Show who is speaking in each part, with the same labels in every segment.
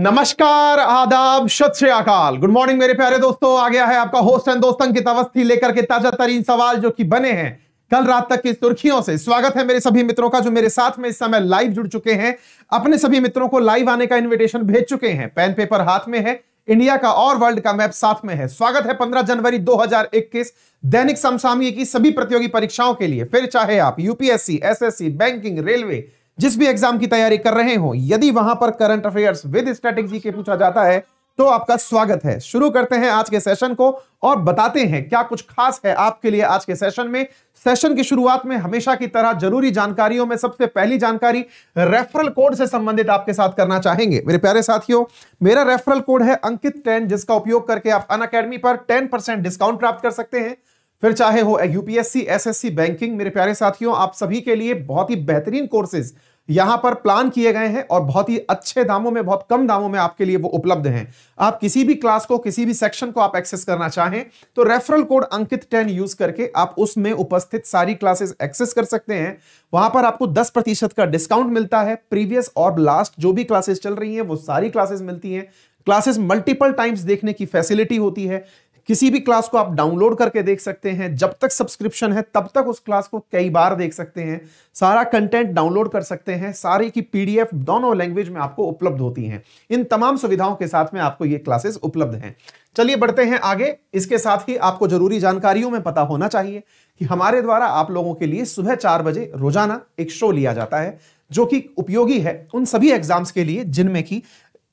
Speaker 1: नमस्कार आदाब सत श्रीकाल गुड मॉर्निंग मेरे प्यारे दोस्तों आ गया है आपका होस्ट एंड दोस्तों की तवस्थी लेकर के ताजा तरीन सवाल जो कि बने हैं कल रात तक की सुर्खियों से स्वागत है मेरे सभी मित्रों का जो मेरे साथ में इस समय लाइव जुड़ चुके हैं अपने सभी मित्रों को लाइव आने का इन्विटेशन भेज चुके हैं पेन पेपर हाथ में है इंडिया का और वर्ल्ड का मैप साथ में है स्वागत है 15 जनवरी 2021 दैनिक समसामयिक की सभी प्रतियोगी परीक्षाओं के लिए फिर चाहे आप यूपीएससी एसएससी बैंकिंग रेलवे जिस भी एग्जाम की तैयारी कर रहे हो यदि वहां पर करंट अफेयर्स विद स्ट्रेटेजी के पूछा जाता है तो आपका स्वागत है शुरू करते हैं आज के सेशन को और बताते हैं क्या कुछ खास है आपके लिए आज के सेशन में सेशन की शुरुआत में हमेशा की तरह जरूरी जानकारियों में सबसे पहली जानकारी रेफरल कोड से संबंधित आपके साथ करना चाहेंगे मेरे प्यारे साथियों मेरा रेफरल कोड है अंकित टेन जिसका उपयोग करके आप अन अकेडमी पर टेन परसेंट डिस्काउंट प्राप्त कर सकते हैं फिर चाहे हो यूपीएससी एसएससी बैंकिंग मेरे प्यारे साथियों आप सभी के लिए बहुत ही बेहतरीन कोर्सेज यहां पर प्लान किए गए हैं और बहुत ही अच्छे दामों में बहुत कम दामों में आपके लिए वो उपलब्ध हैं आप किसी भी क्लास को किसी भी सेक्शन को आप एक्सेस करना चाहें तो referral code Ankit ten use करके आप उसमें उपस्थित सारी क्लासेस एक्सेस कर सकते हैं वहां पर आपको दस प्रतिशत का डिस्काउंट मिलता है प्रीवियस और लास्ट जो भी क्लासेस चल रही है वो सारी क्लासेस मिलती है क्लासेस मल्टीपल टाइम्स देखने की फैसिलिटी होती है किसी भी क्लास को आप डाउनलोड करके देख सकते हैं जब तक सब्सक्रिप्शन है तब तक उस क्लास को कई बार देख सकते हैं सारा कंटेंट डाउनलोड कर सकते हैं सारी की पीडीएफ दोनों लैंग्वेज में आपको उपलब्ध होती हैं इन तमाम सुविधाओं के साथ में आपको ये क्लासेस उपलब्ध हैं चलिए बढ़ते हैं आगे इसके साथ ही आपको जरूरी जानकारियों में पता होना चाहिए कि हमारे द्वारा आप लोगों के लिए सुबह चार बजे रोजाना एक शो लिया जाता है जो कि उपयोगी है उन सभी एग्जाम्स के लिए जिनमें कि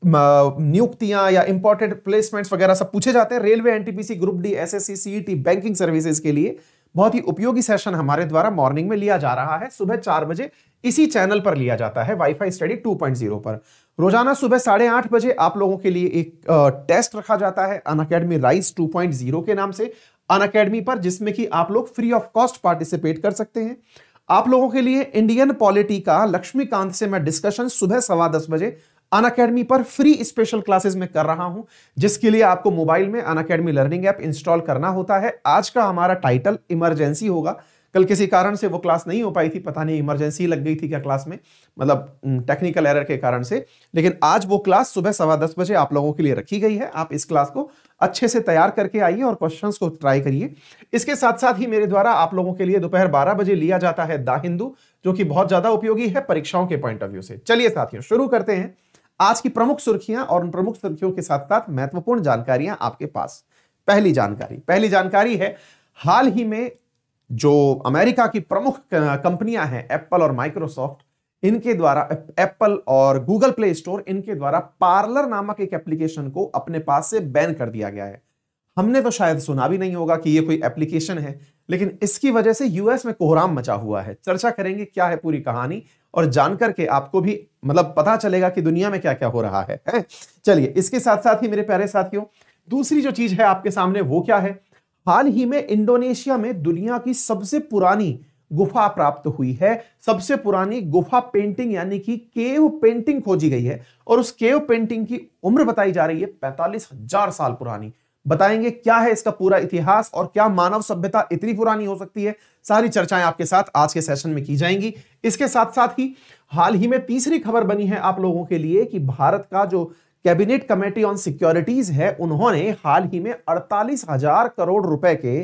Speaker 1: नियुक्तियां या इंपॉर्टेंट प्लेसमेंट्स वगैरह सब पूछे जाते हैं railway NTPC group D SSC CET banking services के लिए बहुत ही उपयोगी सेशन हमारे द्वारा मॉर्निंग में लिया जा रहा है सुबह चार बजे इसी चैनल पर लिया जाता है वाईफाई स्टडी 2.0 पर रोजाना सुबह साढ़े आठ बजे आप लोगों के लिए एक टेस्ट रखा जाता है अन अकेडमी राइस टू के नाम से अन अकेडमी पर जिसमें कि आप लोग फ्री ऑफ कॉस्ट पार्टिसिपेट कर सकते हैं आप लोगों के लिए इंडियन पॉलिटी का लक्ष्मीकांत से मैं डिस्कशन सुबह सवा दस बजे अन अकेडमी पर फ्री स्पेशल क्लासेस में कर रहा हूं जिसके लिए आपको मोबाइल में Unacademy learning app install करना होता है आज का हमारा टाइटल इमरजेंसी होगा कल किसी कारण से वो क्लास नहीं हो पाई थी पता नहीं इमरजेंसी लग गई थी क्या क्लास में मतलब टेक्निकल एरर के कारण से लेकिन आज वो क्लास सुबह सवा दस बजे आप लोगों के लिए रखी गई है आप इस क्लास को अच्छे से तैयार करके आइए और क्वेश्चंस को ट्राई करिए इसके साथ साथ ही मेरे द्वारा आप लोगों के लिए दोपहर बारह बजे लिया जाता है द हिंदू जो कि बहुत ज्यादा उपयोगी है परीक्षाओं के पॉइंट ऑफ व्यू से चलिए साथियों शुरू करते हैं आज की प्रमुख सुर्खियां और उन प्रमुख सुर्खियों के साथ साथ महत्वपूर्ण जानकारियां आपके पास पहली जानकारी पहली जानकारी है हाल ही में जो अमेरिका की प्रमुख कंपनियां हैं एप्पल और माइक्रोसॉफ्ट इनके द्वारा एप्पल और गूगल प्ले स्टोर इनके द्वारा पार्लर नामक एक एप्लीकेशन को अपने पास से बैन कर दिया गया है हमने तो शायद सुना भी नहीं होगा कि ये कोई एप्लीकेशन है लेकिन इसकी वजह से यूएस में कोहराम मचा हुआ है चर्चा करेंगे क्या है पूरी कहानी और जानकर के आपको भी मतलब पता चलेगा कि दुनिया में क्या क्या हो रहा है, चलिए इसके साथ साथ ही मेरे प्यारे साथियों दूसरी जो चीज है आपके सामने वो क्या है हाल ही में इंडोनेशिया में दुनिया की सबसे पुरानी गुफा प्राप्त हुई है सबसे पुरानी गुफा पेंटिंग यानी कि केव पेंटिंग खोजी गई है और उस केव पेंटिंग की उम्र बताई जा रही है पैंतालीस हजार साल पुरानी बताएंगे क्या है इसका पूरा इतिहास और क्या मानव सभ्यता इतनी पुरानी हो सकती है सारी चर्चाएं आपके साथ आज के सेशन में की जाएंगी इसके साथ साथ ही हाल ही में तीसरी खबर बनी है आप लोगों के लिए कि भारत का जो कैबिनेट कमेटी ऑन सिक्योरिटीज है उन्होंने हाल ही में अड़तालीस हजार करोड़ रुपए के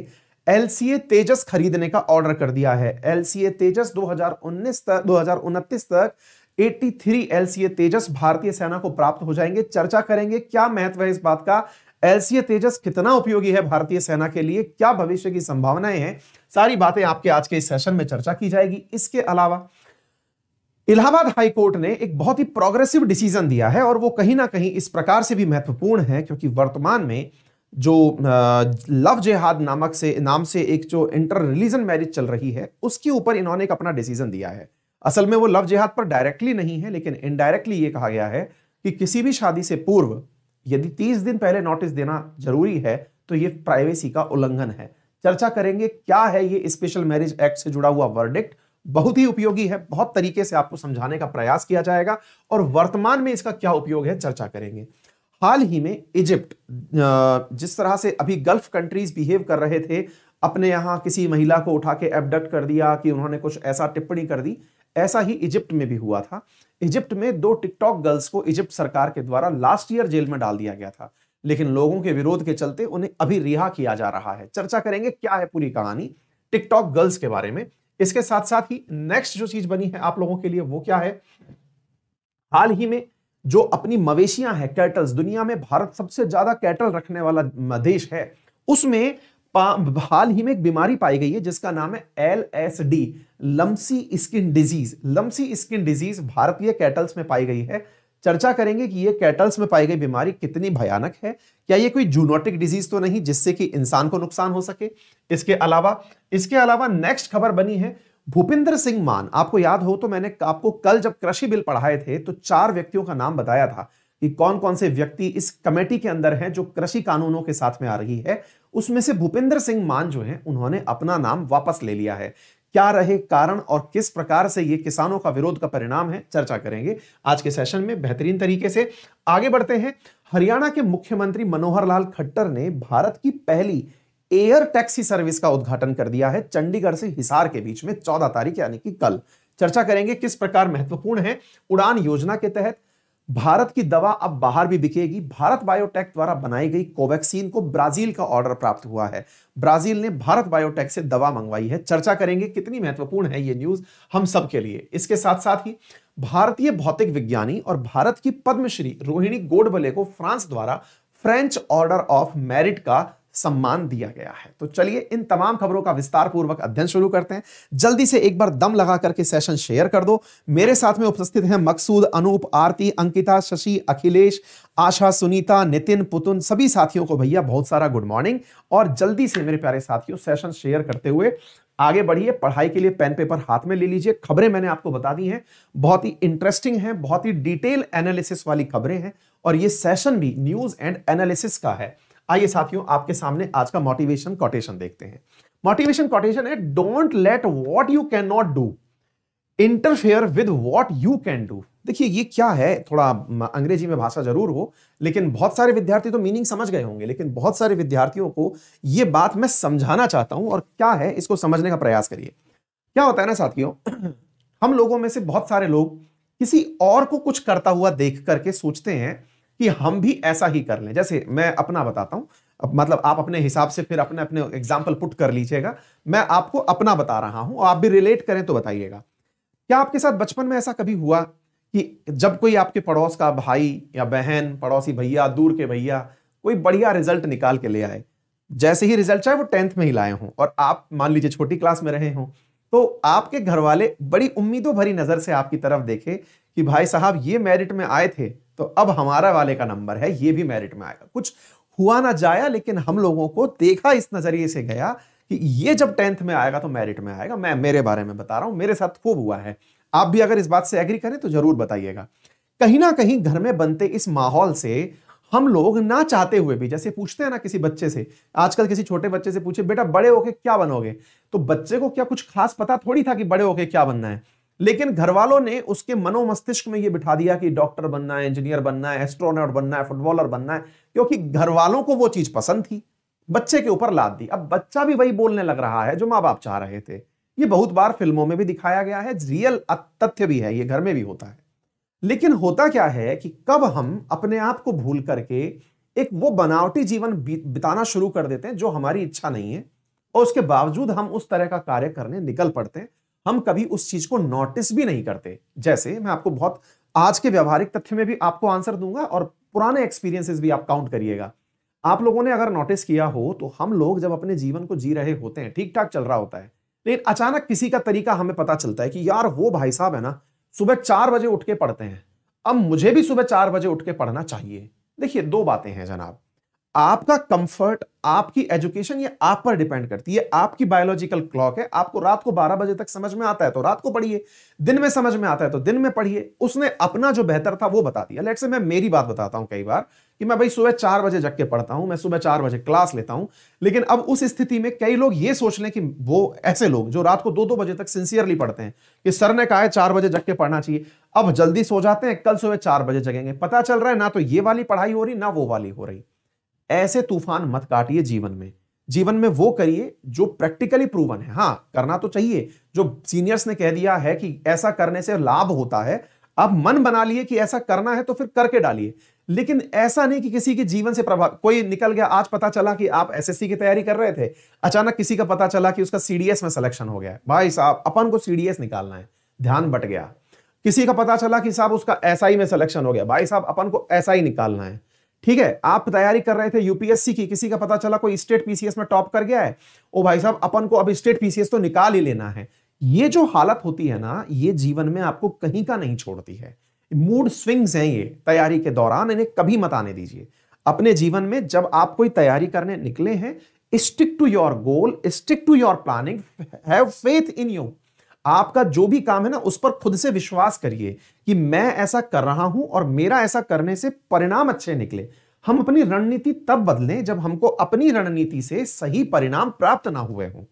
Speaker 1: एल तेजस खरीदने का ऑर्डर कर दिया है एलसीए तेजस 2019 तक दो तक 83 एलसीए तेजस भारतीय सेना को प्राप्त हो जाएंगे चर्चा करेंगे क्या महत्व है इस बात का एलसीए तेजस कितना उपयोगी है भारतीय सेना के लिए क्या भविष्य की संभावनाएं हैं सारी बातें आपके आज के इस सेशन में चर्चा की जाएगी इसके अलावा इलाहाबाद हाईकोर्ट ने एक बहुत ही प्रोग्रेसिव डिसीजन दिया है और वो कहीं ना कहीं इस प्रकार से भी महत्वपूर्ण है क्योंकि वर्तमान में जो लव जेहाद नामक से नाम से एक जो इंटर रिलीजन मैरिज चल रही है उसके ऊपर इन्होंने एक अपना डिसीजन दिया है असल में वो लव जेहाद पर डायरेक्टली नहीं है लेकिन इनडायरेक्टली ये कहा गया है कि किसी भी शादी से पूर्व यदि तीस दिन पहले नोटिस देना जरूरी है तो ये प्राइवेसी का उल्लंघन है चर्चा करेंगे क्या है ये स्पेशल मैरिज एक्ट से जुड़ा हुआ वर्डिक्ट बहुत ही उपयोगी है बहुत तरीके से आपको समझाने का प्रयास किया जाएगा और वर्तमान में इसका क्या उपयोग है चर्चा करेंगे हाल ही में इजिप्ट जिस तरह से अभी गल्फ कंट्रीज बिहेव कर रहे थे अपने यहां किसी महिला को उठा के एबडक्ट कर दिया कि उन्होंने कुछ ऐसा टिप्पणी कर दी ऐसा ही इजिप्ट में भी हुआ था इजिप्ट में दो टिकटॉक गर्ल्स को इजिप्ट सरकार के द्वारा लास्ट ईयर जेल में डाल दिया गया था लेकिन लोगों के विरोध के चलते उन्हें अभी रिहा किया जा रहा है चर्चा करेंगे क्या है पूरी कहानी टिकटॉक गर्ल्स के बारे में इसके साथ साथ ही नेक्स्ट जो चीज बनी है आप लोगों के लिए वो क्या है हाल ही में जो अपनी मवेशियां हैं कैटल्स दुनिया में भारत सबसे ज्यादा कैटल रखने वाला देश है उसमें हाल ही में एक बीमारी पाई गई है जिसका नाम है L S D lumpy skin disease lumpy skin disease भारतीय कैटल्स में पाई गई है चर्चा करेंगे कि ये कैटल्स में पाई गई बीमारी कितनी भयानक है क्या ये कोई जूनोटिक डिजीज तो नहीं जिससे कि इंसान को नुकसान हो सके इसके अलावा इसके अलावा नेक्स्ट खबर बनी है भूपिंदर सिंह मान आपको याद हो तो मैंने आपको कल जब कृषि बिल पढ़ाए थे तो चार व्यक्तियों का नाम बताया था कि कौन कौन से व्यक्ति इस कमेटी के अंदर हैं जो कृषि कानूनों के साथ में आ रही है उसमें से भूपेंद्र सिंह मान जो है उन्होंने अपना नाम वापस ले लिया है क्या रहे कारण और किस प्रकार से ये किसानों का विरोध का परिणाम है चर्चा करेंगे आज के सेशन में बेहतरीन तरीके से आगे बढ़ते हैं हरियाणा के मुख्यमंत्री मनोहर लाल खट्टर ने भारत की पहली एयर टैक्सी सर्विस का उद्घाटन कर दिया है चंडीगढ़ से हिसार के बीच में चौदह तारीख यानी कि कल चर्चा करेंगे किस प्रकार महत्वपूर्ण है उड़ान योजना के तहत भारत की दवा अब बाहर भी बिकेगी भारत बायोटेक द्वारा बनाई गई कोवैक्सीन को ब्राजील का ऑर्डर प्राप्त हुआ है ब्राजील ने भारत बायोटेक से दवा मंगवाई है चर्चा करेंगे कितनी महत्वपूर्ण है ये न्यूज हम सब के लिए इसके साथ साथ ही भारतीय भौतिक विज्ञानी और भारत की पद्मश्री रोहिणी गोडबले को फ्रांस द्वारा फ्रेंच ऑर्डर ऑफ मेरिट का सम्मान दिया गया है तो चलिए इन तमाम खबरों का विस्तार पूर्वक अध्ययन शुरू करते हैं जल्दी से एक बार दम लगा करके सेशन शेयर कर दो मेरे साथ में उपस्थित हैं मकसूद अनूप आरती अंकिता शशि अखिलेश आशा सुनीता नितिन पुतुन सभी साथियों को भैया बहुत सारा गुड मॉर्निंग और जल्दी से मेरे प्यारे साथियों सेशन शेयर करते हुए आगे बढ़िए पढ़ाई के लिए पेन पेपर हाथ में ले लीजिए खबरें मैंने आपको बता दी हैं बहुत ही इंटरेस्टिंग है बहुत ही डिटेल एनालिसिस वाली खबरें हैं और ये सेशन भी न्यूज एंड एनालिसिस का है आइए साथियों आपके सामने आज का मोटिवेशन कोटेशन देखते हैं मोटिवेशन कोटेशन है don't let what you can not do interfere with what you can do देखिए ये क्या है थोड़ा अंग्रेजी में भाषा जरूर हो लेकिन बहुत सारे विद्यार्थी तो मीनिंग समझ गए होंगे लेकिन बहुत सारे विद्यार्थियों को ये बात मैं समझाना चाहता हूं और क्या है इसको समझने का प्रयास करिए क्या होता है ना साथियों हम लोगों में से बहुत सारे लोग किसी और को कुछ करता हुआ देख करके सोचते हैं कि हम भी ऐसा ही कर लें जैसे मैं अपना बताता हूं अब मतलब आप अपने हिसाब से फिर अपने अपने एग्जाम्पल पुट कर लीजिएगा मैं आपको अपना बता रहा हूं आप भी रिलेट करें तो बताइएगा क्या आपके साथ बचपन में ऐसा कभी हुआ कि जब कोई आपके पड़ोस का भाई या बहन पड़ोसी भैया दूर के भैया कोई बढ़िया रिजल्ट निकाल के ले आए जैसे ही रिजल्ट चाहे वो टेंथ में ही लाए हों और आप मान लीजिए छोटी क्लास में रहे हों तो आपके घर वाले बड़ी उम्मीदों भरी नज़र से आपकी तरफ देखे कि भाई साहब ये मेरिट में आए थे तो अब हमारा वाले का नंबर है ये भी मेरिट में आएगा कुछ हुआ ना जाया लेकिन हम लोगों को देखा इस नजरिए से गया कि ये जब टेंथ में आएगा तो मेरिट में आएगा मैं मेरे बारे में बता रहा हूं मेरे साथ खूब हुआ है आप भी अगर इस बात से एग्री करें तो जरूर बताइएगा कहीं ना कहीं घर में बनते इस माहौल से हम लोग ना चाहते हुए भी जैसे पूछते हैं ना किसी बच्चे से आजकल किसी छोटे बच्चे से पूछे बेटा बड़े होके क्या बनोगे तो बच्चे को क्या कुछ खास पता थोड़ी था कि बड़े होके क्या बनना है लेकिन घर वालों ने उसके मनोमस्तिष्क में ये बिठा दिया कि डॉक्टर बनना है इंजीनियर बनना है एस्ट्रोनॉट बनना है फुटबॉलर बनना है क्योंकि घर वालों को वो चीज पसंद थी बच्चे के ऊपर लाद दी अब बच्चा भी वही बोलने लग रहा है जो माँ बाप चाह रहे थे ये बहुत बार फिल्मों में भी दिखाया गया है रियल तथ्य भी है ये घर में भी होता है लेकिन होता क्या है कि कब हम अपने आप को भूल करके एक वो बनावटी जीवन बिताना शुरू कर देते हैं जो हमारी इच्छा नहीं है और उसके बावजूद हम उस तरह का कार्य करने निकल पड़ते हैं हम कभी उस चीज को नोटिस भी नहीं करते जैसे मैं आपको बहुत आज के व्यवहारिक तथ्य में भी आपको आंसर दूंगा और पुराने एक्सपीरियंसेस भी आप काउंट करिएगा आप लोगों ने अगर नोटिस किया हो तो हम लोग जब अपने जीवन को जी रहे होते हैं ठीक ठाक चल रहा होता है लेकिन अचानक किसी का तरीका हमें पता चलता है कि यार वो भाई साहब है ना सुबह चार बजे उठ के पढ़ते हैं अब मुझे भी सुबह चार बजे उठ के पढ़ना चाहिए देखिए दो बातें हैं जनाब आपका कंफर्ट आपकी एजुकेशन ये आप पर डिपेंड करती है आपकी बायोलॉजिकल क्लॉक है आपको रात को 12 बजे तक समझ में आता है तो रात को पढ़िए दिन में समझ में आता है तो दिन में पढ़िए उसने अपना जो बेहतर था वो बता दिया लेट से मैं मेरी बात बताता हूं कई बार कि मैं भाई सुबह चार बजे जग के पढ़ता हूं मैं सुबह चार बजे क्लास लेता हूं लेकिन अब उस स्थिति में कई लोग ये सोच लें कि वो ऐसे लोग जो रात को दो दो बजे तक सिंसियरली पढ़ते हैं कि सर ने कहा है चार बजे जग के पढ़ना चाहिए अब जल्दी सो जाते हैं कल सुबह चार बजे जगेंगे पता चल रहा है ना तो ये वाली पढ़ाई हो रही ना वो वाली हो रही ऐसे तूफान मत काटिए जीवन में जीवन में वो करिए जो प्रैक्टिकली प्रूवन है हाँ करना तो चाहिए जो सीनियर्स ने कह दिया है कि ऐसा करने से लाभ होता है अब मन बना लिए कि ऐसा करना है तो फिर करके डालिए लेकिन ऐसा नहीं कि किसी के जीवन से प्रभाव कोई निकल गया आज पता चला कि आप एसएससी की तैयारी कर रहे थे अचानक किसी का पता चला कि उसका सीडीएस में सिलेक्शन हो गया भाई साहब अपन को सीडीएस निकालना है ध्यान बट गया किसी का पता चला कि साहब उसका एसआई में सिलेक्शन हो गया भाई साहब अपन को एसआई निकालना है ठीक है आप तैयारी कर रहे थे यूपीएससी की किसी का पता चला कोई स्टेट पीसीएस में टॉप कर गया है ओ भाई साहब अपन को अब स्टेट पीसीएस तो निकाल ही लेना है ये जो हालत होती है ना ये जीवन में आपको कहीं का नहीं छोड़ती है मूड स्विंग्स हैं ये तैयारी के दौरान इन्हें कभी मत आने दीजिए अपने जीवन में जब आप कोई तैयारी करने निकले हैं stick to your goal stick to your planning have faith in you आपका जो भी काम है ना उस पर खुद से विश्वास करिए कि मैं ऐसा कर रहा हूं और मेरा ऐसा करने से परिणाम अच्छे निकले हम अपनी रणनीति तब बदलें जब हमको अपनी रणनीति से सही परिणाम प्राप्त ना हुए हों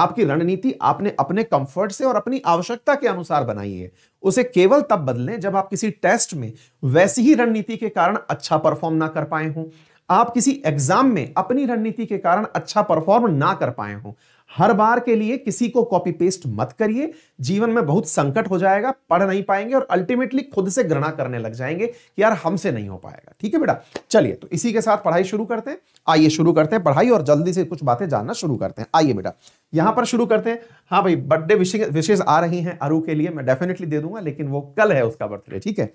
Speaker 1: आपकी रणनीति आपने अपने कंफर्ट से और अपनी आवश्यकता के अनुसार बनाई है उसे केवल तब बदलें जब आप किसी टेस्ट में वैसी ही रणनीति के कारण अच्छा परफॉर्म ना कर पाए हों आप किसी एग्जाम में अपनी रणनीति के कारण अच्छा परफॉर्म ना कर पाए हों हर बार के लिए किसी को कॉपी पेस्ट मत करिए जीवन में बहुत संकट हो जाएगा पढ़ नहीं पाएंगे और अल्टीमेटली खुद से घृणा करने लग जाएंगे कि यार हमसे नहीं हो पाएगा ठीक है बेटा चलिए तो इसी के साथ पढ़ाई शुरू करते हैं आइए शुरू करते हैं पढ़ाई और जल्दी से कुछ बातें जानना शुरू करते हैं आइए बेटा यहां पर शुरू करते हैं हाँ भाई बर्थडे विशेष आ रही है अरु के लिए मैं डेफिनेटली दे दूंगा लेकिन वो कल है उसका बर्थडे ठीक है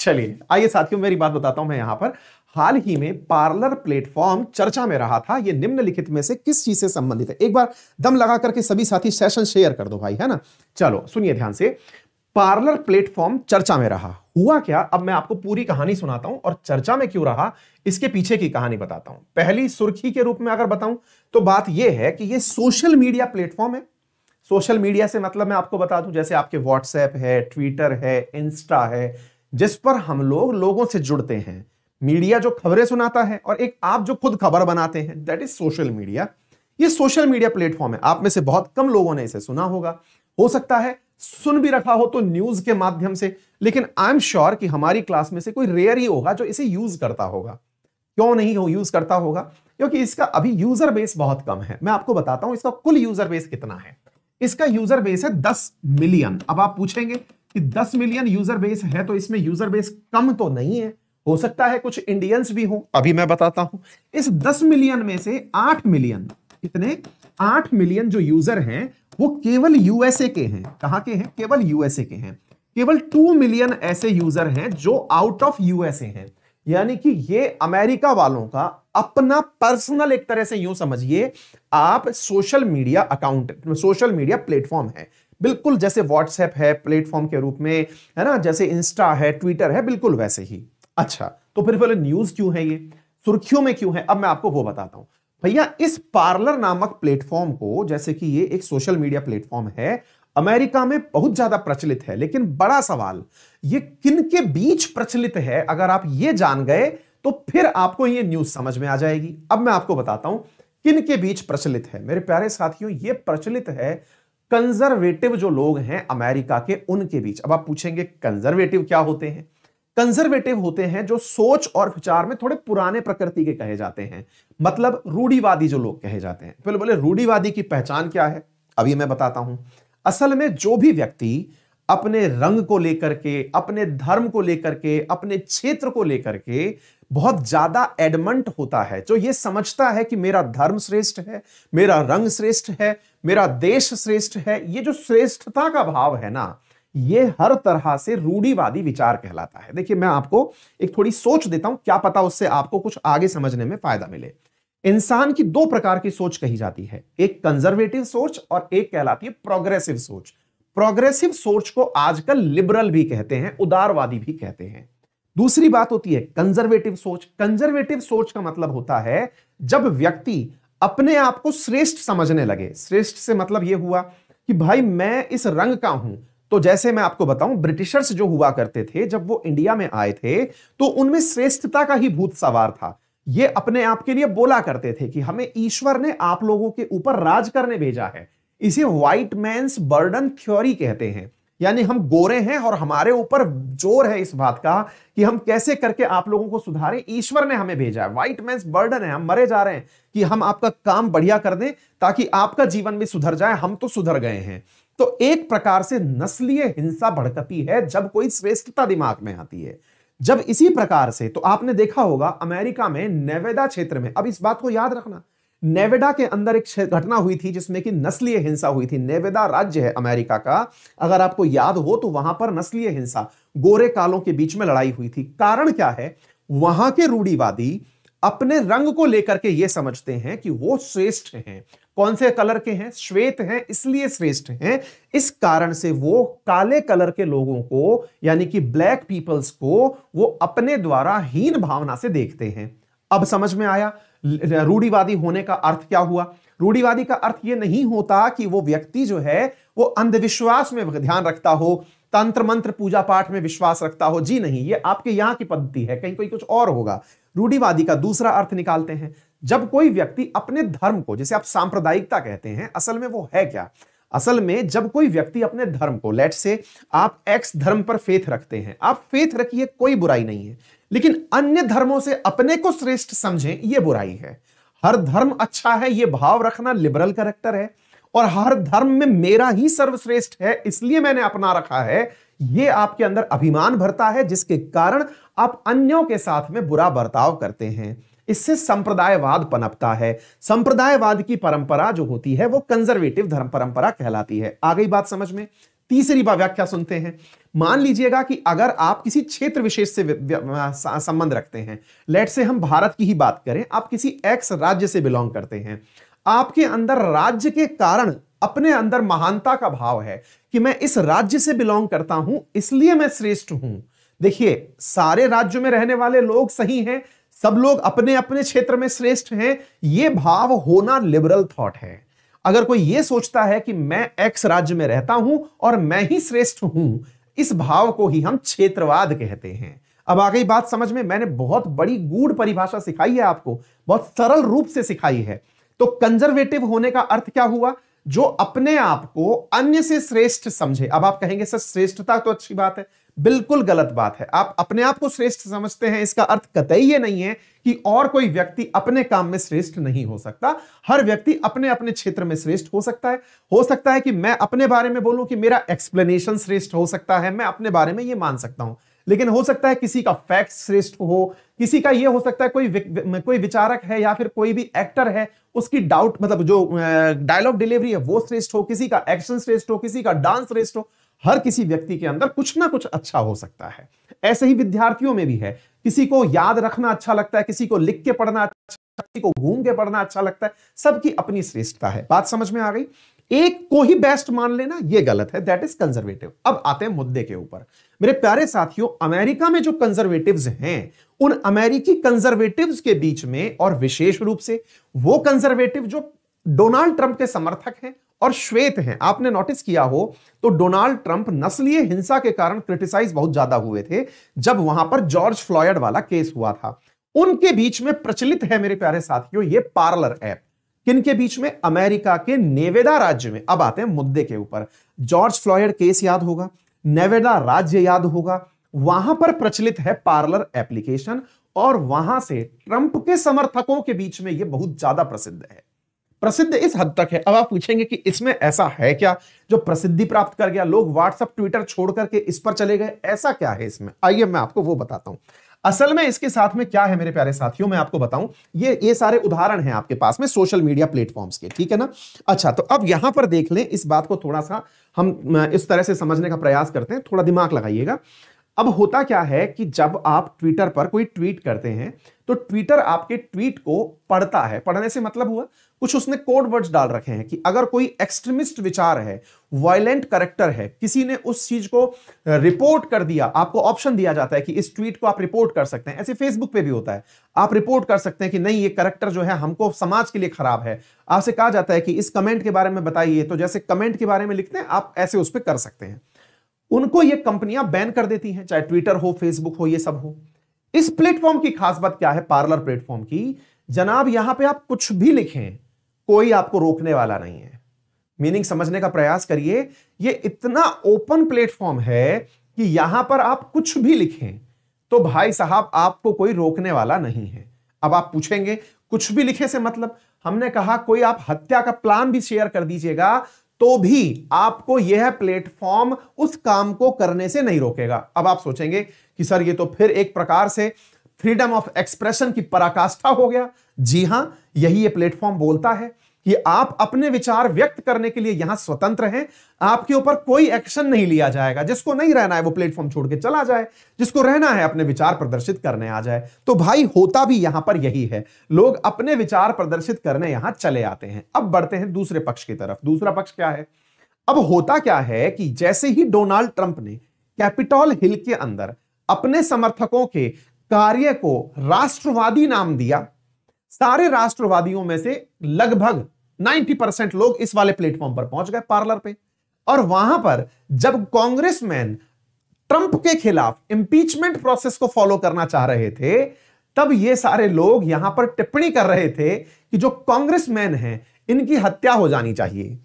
Speaker 1: चलिए आइए साथियों मेरी बात बताता हूं मैं यहां पर हाल ही में पार्लर प्लेटफॉर्म चर्चा में रहा था यह निम्नलिखित में से किस चीज से संबंधित है एक बार दम लगा करके सभी साथी सेशन शेयर कर दो भाई है ना चलो सुनिए ध्यान से पार्लर प्लेटफॉर्म चर्चा में रहा हुआ क्या अब मैं आपको पूरी कहानी सुनाता हूं और चर्चा में क्यों रहा इसके पीछे की कहानी बताता हूं पहली सुर्खी के रूप में अगर बताऊं तो बात यह है कि यह सोशल मीडिया प्लेटफॉर्म है सोशल मीडिया से मतलब मैं आपको बता दूं जैसे आपके व्हाट्सएप है ट्विटर है इंस्टा है जिस पर हम लोग लोगों से जुड़ते हैं मीडिया जो खबरें सुनाता है और एक आप जो खुद खबर बनाते हैं दैट इज सोशल मीडिया ये सोशल मीडिया प्लेटफॉर्म है आप में से बहुत कम लोगों ने इसे सुना होगा हो सकता है सुन भी रखा हो तो न्यूज के माध्यम से लेकिन आई एम श्योर कि हमारी क्लास में से कोई रेयर ही होगा जो इसे यूज करता होगा क्यों नहीं हो यूज करता होगा क्योंकि इसका अभी यूजर बेस बहुत कम है मैं आपको बताता हूं इसका कुल यूजर बेस कितना है इसका यूजर बेस है दस मिलियन अब आप पूछेंगे कि दस मिलियन यूजर बेस है तो इसमें यूजर बेस कम तो नहीं है हो सकता है कुछ इंडियंस भी हो अभी मैं बताता हूं इस 10 मिलियन में से 8 मिलियन कितने 8 मिलियन जो यूजर हैं वो केवल यूएसए के हैं कहां के हैं केवल यूएसए के हैं केवल 2 मिलियन ऐसे यूजर हैं जो आउट ऑफ यूएसए हैं यानी कि ये अमेरिका वालों का अपना पर्सनल एक तरह से यूं समझिए आप social media account social media platform है बिल्कुल जैसे व्हाट्सएप है प्लेटफॉर्म के रूप में है ना जैसे इंस्टा है ट्विटर है बिल्कुल वैसे ही अच्छा तो फिर पहले न्यूज क्यों है ये सुर्खियों में क्यों है अब मैं आपको वो बताता हूं भैया इस पार्लर नामक प्लेटफॉर्म को जैसे कि ये एक सोशल मीडिया प्लेटफॉर्म है अमेरिका में बहुत ज्यादा प्रचलित है लेकिन बड़ा सवाल ये किन के बीच प्रचलित है अगर आप ये जान गए तो फिर आपको ये न्यूज समझ में आ जाएगी अब मैं आपको बताता हूं किन के बीच प्रचलित है मेरे प्यारे साथियों ये प्रचलित है कंजर्वेटिव जो लोग हैं अमेरिका के उनके बीच अब आप पूछेंगे कंजर्वेटिव क्या होते हैं कंजर्वेटिव होते हैं जो सोच और विचार में थोड़े पुराने प्रकृति के कहे जाते हैं मतलब रूढ़ीवादी जो लोग कहे जाते हैं फिर बोले रूढ़ीवादी की पहचान क्या है अभी मैं बताता हूं असल में जो भी व्यक्ति अपने रंग को लेकर के अपने धर्म को लेकर के अपने क्षेत्र को लेकर के बहुत ज्यादा एडमंट होता है जो ये समझता है कि मेरा धर्म श्रेष्ठ है मेरा रंग श्रेष्ठ है मेरा देश श्रेष्ठ है ये जो श्रेष्ठता का भाव है ना ये हर तरह से रूढ़ीवादी विचार कहलाता है देखिए मैं आपको एक थोड़ी सोच देता हूं क्या पता उससे आपको कुछ आगे समझने में फायदा मिले इंसान की दो प्रकार की सोच कही जाती है एक कंजर्वेटिव सोच और एक कहलाती है प्रोग्रेसिव सोच प्रोग्रेसिव सोच को आजकल लिबरल भी कहते हैं उदारवादी भी कहते हैं दूसरी बात होती है कंजर्वेटिव सोच कंजर्वेटिव सोच का मतलब होता है जब व्यक्ति अपने आप को श्रेष्ठ समझने लगे श्रेष्ठ से मतलब यह हुआ कि भाई मैं इस रंग का हूं तो जैसे मैं आपको बताऊं ब्रिटिशर्स जो हुआ करते थे जब वो इंडिया में आए थे तो उनमें श्रेष्ठता का ही भूत सवार था ये अपने आप के लिए बोला करते थे कि हमें ईश्वर ने आप लोगों के ऊपर राज करने भेजा है इसे व्हाइट मैं बर्डन थ्योरी कहते हैं यानी हम गोरे हैं और हमारे ऊपर जोर है इस बात का कि हम कैसे करके आप लोगों को सुधारें ईश्वर ने हमें भेजा है व्हाइट मैं बर्डन है हम मरे जा रहे हैं कि हम आपका काम बढ़िया कर दें ताकि आपका जीवन भी सुधर जाए हम तो सुधर गए हैं तो एक प्रकार से नस्लीय हिंसा भड़कती है जब कोई श्रेष्ठता दिमाग में आती है जब इसी प्रकार से तो आपने देखा होगा अमेरिका में नेवेडा क्षेत्र में अब इस बात को याद रखना नेवेडा के अंदर एक घटना हुई थी जिसमें कि नस्लीय हिंसा हुई थी नेवेडा राज्य है अमेरिका का अगर आपको याद हो तो वहां पर नस्लीय हिंसा गोरे कालों के बीच में लड़ाई हुई थी कारण क्या है वहां के रूढ़ीवादी अपने रंग को लेकर के ये समझते हैं कि वो श्रेष्ठ हैं कौन से कलर के हैं श्वेत हैं इसलिए श्रेष्ठ हैं इस कारण से वो काले कलर के लोगों को यानी कि ब्लैक पीपल्स को वो अपने द्वारा हीन भावना से देखते हैं अब समझ में आया रूढ़ीवादी होने का अर्थ क्या हुआ रूढ़ीवादी का अर्थ ये नहीं होता कि वो व्यक्ति जो है वो अंधविश्वास में ध्यान रखता हो तंत्र मंत्र पूजा पाठ में विश्वास रखता हो जी नहीं ये आपके यहां की पद्धति है कहीं कोई कुछ और होगा रूढ़ीवादी का दूसरा अर्थ निकालते हैं जब कोई व्यक्ति अपने धर्म को जैसे आप सांप्रदायिकता कहते हैं असल में वो है क्या असल में जब कोई व्यक्ति अपने धर्म को लेट से आप एक्स धर्म पर फेथ रखते हैं आप फेथ रखिए कोई बुराई नहीं है लेकिन अन्य धर्मों से अपने को श्रेष्ठ समझें यह बुराई है हर धर्म अच्छा है ये भाव रखना लिबरल करेक्टर है और हर धर्म में मेरा ही सर्वश्रेष्ठ है इसलिए मैंने अपना रखा है ये आपके अंदर अभिमान भरता है जिसके कारण आप अन्यों के साथ में बुरा बर्ताव करते हैं इससे संप्रदायवाद पनपता है संप्रदायवाद की परंपरा जो होती है वो कंजर्वेटिव धर्म परंपरा कहलाती है आ गई बात समझ में तीसरी व्याख्या सुनते हैं मान लीजिएगा कि अगर आप किसी क्षेत्र विशेष से संबंध रखते हैं लेट से हम भारत की ही बात करें आप किसी एक्स राज्य से बिलोंग करते हैं आपके अंदर राज्य के कारण अपने अंदर महानता का भाव है कि मैं इस राज्य से बिलोंग करता हूं इसलिए मैं श्रेष्ठ हूं देखिए सारे राज्यों में रहने वाले लोग सही हैं सब लोग अपने अपने क्षेत्र में श्रेष्ठ हैं यह भाव होना लिबरल थॉट है अगर कोई यह सोचता है कि मैं एक्स राज्य में रहता हूं और मैं ही श्रेष्ठ हूं इस भाव को ही हम क्षेत्रवाद कहते हैं अब आ गई बात समझ में मैंने बहुत बड़ी गूढ़ परिभाषा सिखाई है आपको बहुत सरल रूप से सिखाई है तो कंजर्वेटिव होने का अर्थ क्या हुआ जो अपने आप को अन्य से श्रेष्ठ समझे अब आप कहेंगे सर श्रेष्ठता तो अच्छी बात है बिल्कुल गलत बात है आप अपने आप को श्रेष्ठ समझते हैं इसका अर्थ कतई ये नहीं है कि और कोई व्यक्ति अपने काम में श्रेष्ठ नहीं हो सकता हर व्यक्ति अपने अपने क्षेत्र में श्रेष्ठ हो सकता है हो सकता है कि मैं अपने बारे में बोलूं कि मेरा एक्सप्लेनेशन श्रेष्ठ हो सकता है मैं अपने बारे में ये मान सकता हूं लेकिन हो सकता है किसी का फैक्ट श्रेष्ठ हो किसी का ये हो सकता है कोई वि, कोई विचारक है या फिर कोई भी एक्टर है उसकी डाउट मतलब जो डायलॉग डिलीवरी है वो श्रेष्ठ हो किसी का एक्शन श्रेष्ठ हो किसी का डांस श्रेष्ठ हो हर किसी व्यक्ति के अंदर कुछ ना कुछ अच्छा हो सकता है ऐसे ही विद्यार्थियों में भी है किसी को याद रखना अच्छा लगता है किसी को लिख के पढ़ना अच्छा किसी को घूम के पढ़ना अच्छा लगता है सबकी अपनी श्रेष्ठता है बात समझ में आ गई एक को ही बेस्ट मान लेना यह गलत है दैट इज कंजर्वेटिव अब आते हैं मुद्दे के ऊपर मेरे प्यारे साथियों अमेरिका में जो कंजर्वेटिव हैं उन अमेरिकी कंजर्वेटिव के बीच में और विशेष रूप से वो कंजर्वेटिव जो डोनाल्ड ट्रंप के समर्थक हैं और श्वेत हैं आपने नोटिस किया हो तो डोनाल्ड ट्रंप नस्लीय हिंसा के कारण क्रिटिसाइज बहुत ज्यादा हुए थे जब वहां पर जॉर्ज फ्लॉयड वाला केस हुआ था उनके बीच में प्रचलित है मेरे प्यारे साथियों ये पार्लर ऐप किन के बीच में अमेरिका के नेवेदा राज्य में अब आते हैं मुद्दे के ऊपर जॉर्ज फ्लॉयड केस याद होगा नेवेदा राज्य याद होगा वहां पर प्रचलित है पार्लर एप्लीकेशन और वहां से ट्रंप के समर्थकों के बीच में यह बहुत ज्यादा प्रसिद्ध है प्रसिद्ध इस हद तक है अब आप पूछेंगे कि इसमें ऐसा है क्या जो प्रसिद्धि प्राप्त कर गया लोग व्हाट्सएप ट्विटर छोड़ करके इस पर चले गए ऐसा क्या है इसमें आइए मैं आपको वो बताता हूं असल में इसके साथ में क्या है मेरे प्यारे साथियों मैं आपको बताऊं ये ये सारे उदाहरण हैं आपके पास में सोशल मीडिया प्लेटफॉर्म्स के ठीक है ना अच्छा तो अब यहां पर देख लें इस बात को थोड़ा सा हम इस तरह से समझने का प्रयास करते हैं थोड़ा दिमाग लगाइएगा अब होता क्या है कि जब आप ट्विटर पर कोई ट्वीट करते हैं तो ट्विटर आपके ट्वीट को पढ़ता है पढ़ने से मतलब हुआ कुछ उसने कोड वर्ड्स डाल रखे हैं कि अगर कोई एक्सट्रीमिस्ट विचार है वायलेंट करेक्टर है किसी ने उस चीज को रिपोर्ट कर दिया आपको ऑप्शन दिया जाता है कि इस ट्वीट को आप रिपोर्ट कर सकते हैं ऐसे फेसबुक पे भी होता है आप रिपोर्ट कर सकते हैं कि नहीं ये करेक्टर जो है हमको समाज के लिए खराब है आपसे कहा जाता है कि इस कमेंट के बारे में बताइए तो जैसे कमेंट के बारे में लिखते हैं आप ऐसे उस पर कर सकते हैं उनको ये कंपनियां बैन कर देती हैं चाहे ट्विटर हो फेसबुक हो ये सब हो इस प्लेटफॉर्म की खास बात क्या है पार्लर प्लेटफॉर्म की जनाब यहां पे आप कुछ भी लिखें कोई आपको रोकने वाला नहीं है मीनिंग समझने का प्रयास करिए ये इतना ओपन प्लेटफॉर्म है कि यहां पर आप कुछ भी लिखें तो भाई साहब आपको कोई रोकने वाला नहीं है अब आप पूछेंगे कुछ भी लिखे से मतलब हमने कहा कोई आप हत्या का प्लान भी शेयर कर दीजिएगा तो भी आपको यह प्लेटफॉर्म उस काम को करने से नहीं रोकेगा अब आप सोचेंगे कि सर ये तो फिर एक प्रकार से फ्रीडम ऑफ एक्सप्रेशन की पराकाष्ठा हो गया जी हां यही ये प्लेटफॉर्म बोलता है कि आप अपने विचार व्यक्त करने के लिए यहां स्वतंत्र हैं आपके ऊपर कोई एक्शन नहीं लिया जाएगा जिसको नहीं रहना है वो प्लेटफॉर्म छोड़ के चला जाए जिसको रहना है अपने विचार प्रदर्शित करने आ जाए तो भाई होता भी यहां पर यही है लोग अपने विचार प्रदर्शित करने यहां चले आते हैं अब बढ़ते हैं दूसरे पक्ष की तरफ दूसरा पक्ष क्या है अब होता क्या है कि जैसे ही डोनाल्ड ट्रंप ने कैपिटॉल हिल के अंदर अपने समर्थकों के कार्य को राष्ट्रवादी नाम दिया सारे राष्ट्रवादियों में से लगभग 90 परसेंट लोग इस वाले प्लेटफॉर्म पर पहुंच गए पार्लर पे और वहां पर जब कांग्रेसमैन ट्रंप के खिलाफ इंपीचमेंट प्रोसेस को फॉलो करना चाह रहे थे तब ये सारे लोग यहां पर टिप्पणी कर रहे थे कि जो कांग्रेसमैन हैं इनकी हत्या हो जानी चाहिए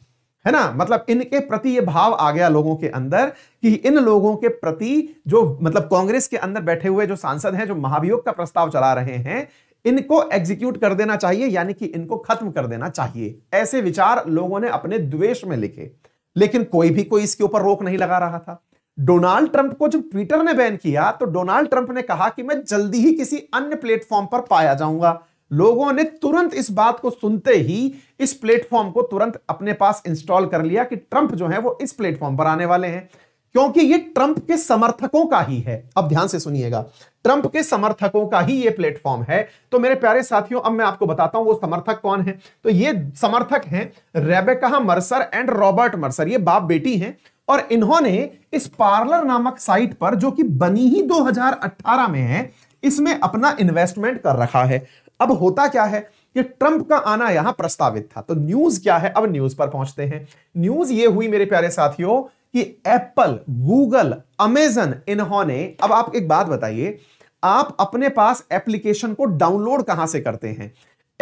Speaker 1: है ना मतलब इनके प्रति ये भाव आ गया लोगों के अंदर कि इन लोगों के प्रति जो मतलब कांग्रेस के अंदर बैठे हुए जो सांसद हैं जो महाभियोग का प्रस्ताव चला रहे हैं इनको एग्जीक्यूट कर देना चाहिए यानी कि इनको खत्म कर देना चाहिए ऐसे विचार लोगों ने अपने द्वेष में लिखे लेकिन कोई भी कोई इसके ऊपर रोक नहीं लगा रहा था डोनाल्ड ट्रंप को जब ट्विटर ने बैन किया तो डोनाल्ड ट्रंप ने कहा कि मैं जल्दी ही किसी अन्य प्लेटफॉर्म पर पाया जाऊंगा लोगों ने तुरंत इस बात को सुनते ही इस प्लेटफॉर्म को तुरंत अपने पास इंस्टॉल कर लिया कि ट्रंप जो है वो इस प्लेटफॉर्म पर आने वाले हैं क्योंकि ये ट्रंप के समर्थकों का ही है अब ध्यान से सुनिएगा ट्रंप के समर्थकों का ही ये प्लेटफॉर्म है तो मेरे प्यारे साथियों अब मैं आपको बताता हूं वो समर्थक कौन है तो ये समर्थक हैं Rebekah Mercer and Robert Mercer ये बाप बेटी हैं और इन्होंने इस पार्लर नामक साइट पर जो कि बनी ही 2018 में है इसमें अपना इन्वेस्टमेंट कर रखा है अब होता क्या है कि ट्रंप का आना यहां प्रस्तावित था तो न्यूज क्या है अब न्यूज पर पहुंचते हैं न्यूज ये हुई मेरे प्यारे साथियों कि एप्पल गूगल अमेजन इन्होंने अब आप एक बात बताइए आप अपने पास एप्लीकेशन को डाउनलोड कहां से करते हैं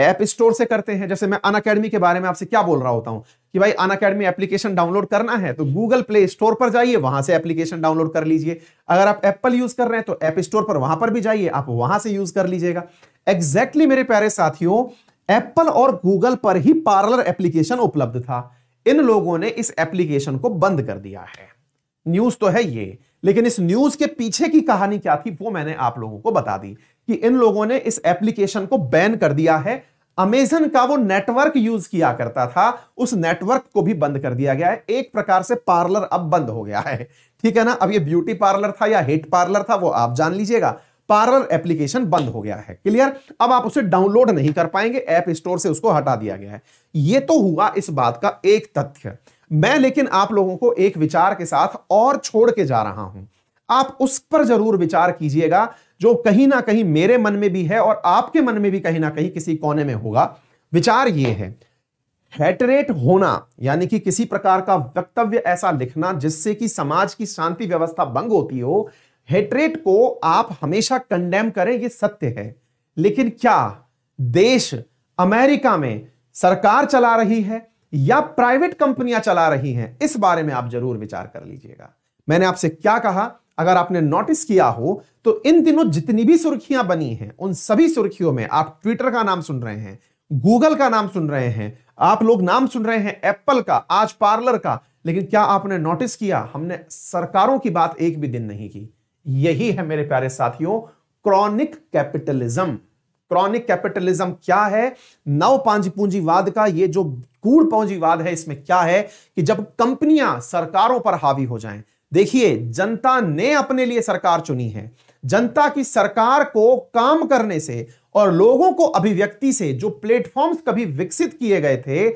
Speaker 1: ऐप स्टोर से करते हैं जैसे मैं अन अकेडमी के बारे में आपसे क्या बोल रहा होता हूं कि भाई अन अकेडमी एप्लीकेशन डाउनलोड करना है तो गूगल प्ले स्टोर पर जाइए वहां से एप्लीकेशन डाउनलोड कर लीजिए अगर आप एप्पल यूज कर रहे हैं तो ऐप स्टोर पर वहां पर भी जाइए आप वहां से यूज कर लीजिएगा एग्जैक्टली exactly मेरे प्यारे साथियों एप्पल और गूगल पर ही पार्लर एप्लीकेशन उपलब्ध था इन लोगों ने इस एप्लीकेशन को बंद कर दिया है न्यूज तो है ये लेकिन इस न्यूज के पीछे की कहानी क्या थी वो मैंने आप लोगों को बता दी कि इन लोगों ने इस एप्लीकेशन को बैन कर दिया है अमेजन का वो नेटवर्क यूज किया करता था उस नेटवर्क को भी बंद कर दिया गया है एक प्रकार से पार्लर अब बंद हो गया है ठीक है ना अब ये ब्यूटी पार्लर था या हिट पार्लर था वो आप जान लीजिएगा पार्लर एप्लीकेशन बंद हो गया है क्लियर अब आप उसे डाउनलोड नहीं कर पाएंगे ऐप स्टोर से उसको हटा दिया गया है ये तो हुआ इस बात का एक तथ्य मैं लेकिन आप लोगों को एक विचार के साथ और छोड़ के जा रहा हूं आप उस पर जरूर विचार कीजिएगा जो कहीं ना कहीं मेरे मन में भी है और आपके मन में भी कहीं ना कहीं किसी कोने में होगा विचार ये है हैटरेट होना यानी कि किसी प्रकार का वक्तव्य ऐसा लिखना जिससे कि समाज की शांति व्यवस्था भंग होती हो हेट्रेट को आप हमेशा कंडेम करें ये सत्य है लेकिन क्या देश अमेरिका में सरकार चला रही है या प्राइवेट कंपनियां चला रही हैं इस बारे में आप जरूर विचार कर लीजिएगा मैंने आपसे क्या कहा अगर आपने नोटिस किया हो तो इन दिनों जितनी भी सुर्खियां बनी हैं उन सभी सुर्खियों में आप ट्विटर का नाम सुन रहे हैं गूगल का नाम सुन रहे हैं आप लोग नाम सुन रहे हैं एप्पल का आज पार्लर का लेकिन क्या आपने नोटिस किया हमने सरकारों की बात एक भी दिन नहीं की यही है मेरे प्यारे साथियों क्रॉनिक कैपिटलिज्म क्रॉनिक कैपिटलिज्म क्या है नव पांच पूंजीवाद का ये जो कूड़ पूंजीवाद है इसमें क्या है कि जब कंपनियां सरकारों पर हावी हो जाएं देखिए जनता ने अपने लिए सरकार चुनी है जनता की सरकार को काम करने से और लोगों को अभिव्यक्ति से जो प्लेटफॉर्म्स कभी विकसित किए गए थे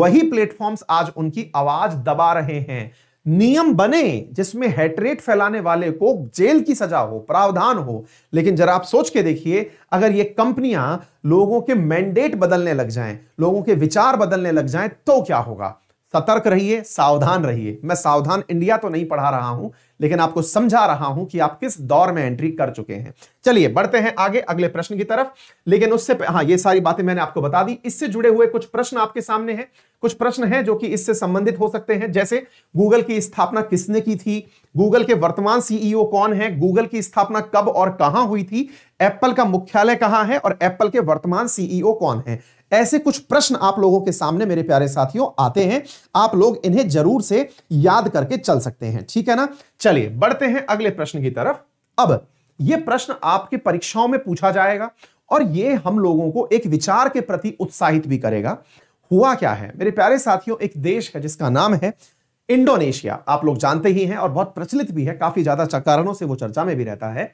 Speaker 1: वही प्लेटफॉर्म्स आज उनकी आवाज दबा रहे हैं नियम बने जिसमें हेटरेट फैलाने वाले को जेल की सजा हो प्रावधान हो लेकिन जरा आप सोच के देखिए अगर ये कंपनियां लोगों के मैंडेट बदलने लग जाएं लोगों के विचार बदलने लग जाएं तो क्या होगा सतर्क रहिए सावधान रहिए मैं सावधान इंडिया तो नहीं पढ़ा रहा हूं लेकिन आपको समझा रहा हूं कि आप किस दौर में एंट्री कर चुके हैं चलिए बढ़ते हैं आगे अगले प्रश्न की तरफ लेकिन उससे हाँ ये सारी बातें मैंने आपको बता दी इससे जुड़े हुए कुछ प्रश्न आपके सामने हैं कुछ प्रश्न हैं जो कि इससे संबंधित हो सकते हैं जैसे गूगल की स्थापना किसने की थी गूगल के वर्तमान सीईओ e कौन है गूगल की स्थापना कब और कहां हुई थी एप्पल का मुख्यालय कहां है और एप्पल के वर्तमान सीईओ e कौन है ऐसे कुछ प्रश्न आप लोगों के सामने मेरे प्यारे साथियों आते हैं आप लोग इन्हें जरूर से याद करके चल सकते हैं ठीक है ना चलिए बढ़ते हैं अगले प्रश्न की तरफ अब यह प्रश्न आपके परीक्षाओं में पूछा जाएगा और यह हम लोगों को एक विचार के प्रति उत्साहित भी करेगा हुआ क्या है मेरे प्यारे साथियों एक देश है जिसका नाम है इंडोनेशिया आप लोग जानते ही हैं और बहुत प्रचलित भी है काफी ज्यादा कारणों से वो चर्चा में भी रहता है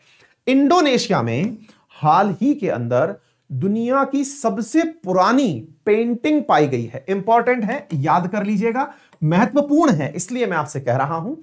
Speaker 1: इंडोनेशिया में हाल ही के अंदर दुनिया की सबसे पुरानी पेंटिंग पाई गई है इंपॉर्टेंट है याद कर लीजिएगा महत्वपूर्ण है इसलिए मैं आपसे कह रहा हूं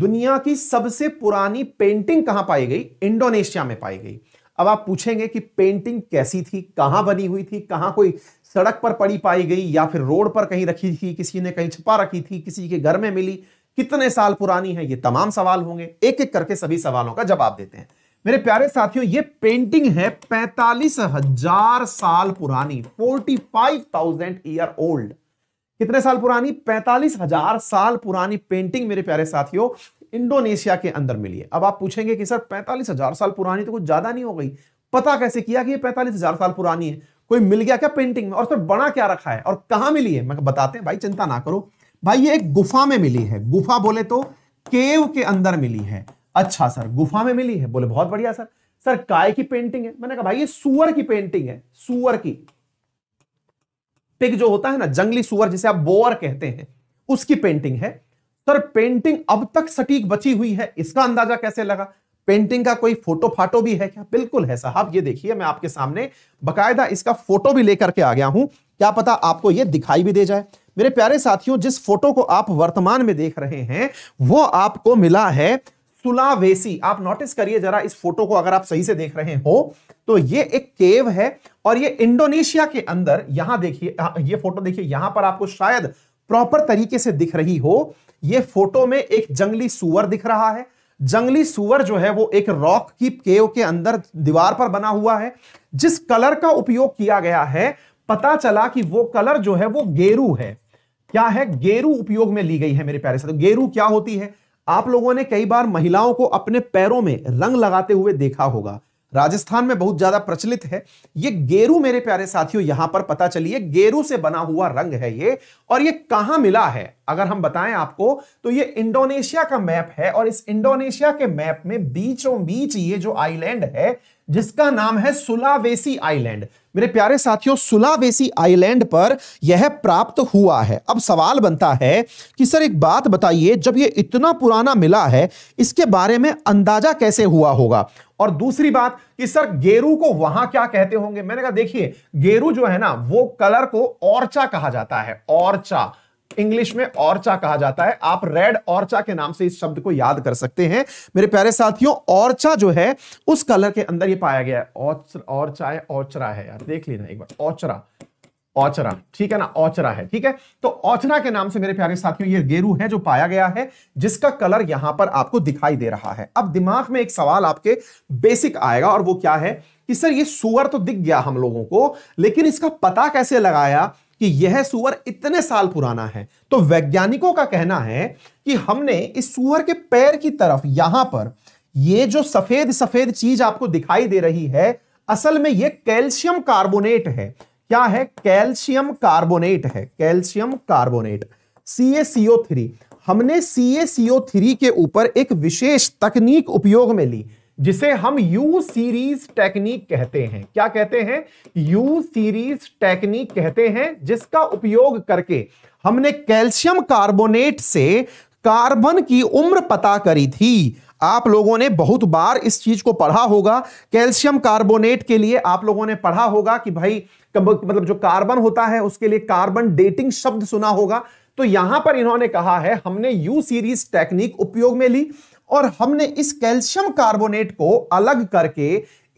Speaker 1: दुनिया की सबसे पुरानी पेंटिंग कहां पाई गई इंडोनेशिया में पाई गई अब आप पूछेंगे कि पेंटिंग कैसी थी कहां बनी हुई थी कहां कोई सड़क पर पड़ी पाई गई या फिर रोड पर कहीं रखी थी किसी ने कहीं छुपा रखी थी किसी के घर में मिली कितने साल पुरानी है ये तमाम सवाल होंगे एक एक करके सभी सवालों का जवाब देते हैं मेरे प्यारे साथियों ये पेंटिंग है पैंतालीस हजार साल पुरानी forty five thousand year old कितने साल पुरानी पैंतालीस हजार साल पुरानी पेंटिंग मेरे प्यारे साथियों इंडोनेशिया के अंदर मिली है अब आप पूछेंगे कि सर पैंतालीस हजार साल पुरानी तो कुछ ज्यादा नहीं हो गई पता कैसे किया कि ये पैंतालीस हजार साल पुरानी है कोई मिल गया क्या पेंटिंग में और सर बना क्या रखा है और कहां मिली है मैं बताते हैं भाई चिंता ना करो भाई ये एक गुफा में मिली है गुफा बोले तो केव के अंदर मिली है अच्छा सर गुफा में मिली है बोले बहुत बढ़िया सर सर काय की पेंटिंग है मैंने कहा भाई ये सुअर की पेंटिंग है सुअर की पिग जो होता है ना जंगली सुअर जिसे आप बोअर कहते हैं उसकी पेंटिंग है सर पेंटिंग अब तक सटीक बची हुई है इसका अंदाजा कैसे लगा पेंटिंग का कोई फोटो फाटो भी है क्या बिल्कुल है साहब ये देखिए मैं आपके सामने बकायदा इसका फोटो भी लेकर के आ गया हूं क्या पता आपको ये दिखाई भी दे जाए मेरे प्यारे साथियों जिस फोटो को आप वर्तमान में देख रहे हैं वो आपको मिला है सुलावेसी आप नोटिस करिए जरा इस फोटो को अगर आप सही से देख रहे हो तो ये एक केव है और ये इंडोनेशिया के अंदर यहां देखिए ये फोटो देखिए यहां पर आपको शायद प्रॉपर तरीके से दिख रही हो ये फोटो में एक जंगली सुअर दिख रहा है जंगली सुअर जो है वो एक रॉक की केव के अंदर दीवार पर बना हुआ है जिस कलर का उपयोग किया गया है पता चला कि वो कलर जो है वो गेरू है क्या है गेरू उपयोग में ली गई है मेरे प्यारे साथ गेरू क्या होती है आप लोगों ने कई बार महिलाओं को अपने पैरों में रंग लगाते हुए देखा होगा राजस्थान में बहुत ज्यादा प्रचलित है ये गेरू मेरे प्यारे साथियों यहां पर पता चलिए गेरू से बना हुआ रंग है ये और ये कहां मिला है अगर हम बताएं आपको तो ये इंडोनेशिया का मैप है और इस इंडोनेशिया के मैप में बीचों बीच ये जो आइलैंड है जिसका नाम है सुलावेसी आइलैंड मेरे प्यारे साथियों सुलावेसी आइलैंड पर यह प्राप्त हुआ है अब सवाल बनता है कि सर एक बात बताइए जब यह इतना पुराना मिला है इसके बारे में अंदाजा कैसे हुआ होगा और दूसरी बात कि सर गेरू को वहां क्या कहते होंगे मैंने कहा देखिए गेरू जो है ना वो कलर को औरचा कहा जाता है औरचा इंग्लिश में औरचा कहा जाता है आप रेड औरचा के नाम से इस शब्द को याद कर सकते हैं मेरे प्यारे साथियों औरचा जो है उस कलर के अंदर ये पाया गया है औरचा है औचरा है यार देख लेना एक बार औचरा औचरा ठीक है ना औचरा है ठीक है तो औचरा के नाम से मेरे प्यारे साथियों ये गेरू है जो पाया गया है जिसका कलर यहां पर आपको दिखाई दे रहा है अब दिमाग में एक सवाल आपके बेसिक आएगा और वो क्या है कि सर ये सुअर तो दिख गया हम लोगों को लेकिन इसका पता कैसे लगाया कि यह सुअर इतने साल पुराना है तो वैज्ञानिकों का कहना है कि हमने इस सुअर के पैर की तरफ यहां पर यह जो सफेद सफेद चीज आपको दिखाई दे रही है असल में यह कैल्शियम कार्बोनेट है क्या है कैल्शियम कार्बोनेट है कैल्शियम कार्बोनेट सीएसीओ थ्री हमने सीएसीओ थ्री के ऊपर एक विशेष तकनीक उपयोग में ली जिसे हम यू सीरीज टेक्निक कहते हैं क्या कहते हैं यू सीरीज टेक्निक कहते हैं जिसका उपयोग करके हमने कैल्शियम कार्बोनेट से कार्बन की उम्र पता करी थी आप लोगों ने बहुत बार इस चीज को पढ़ा होगा कैल्शियम कार्बोनेट के लिए आप लोगों ने पढ़ा होगा कि भाई मतलब जो कार्बन होता है उसके लिए कार्बन डेटिंग शब्द सुना होगा तो यहां पर इन्होंने कहा है हमने यू सीरीज टेक्निक उपयोग में ली और हमने इस कैल्शियम कार्बोनेट को अलग करके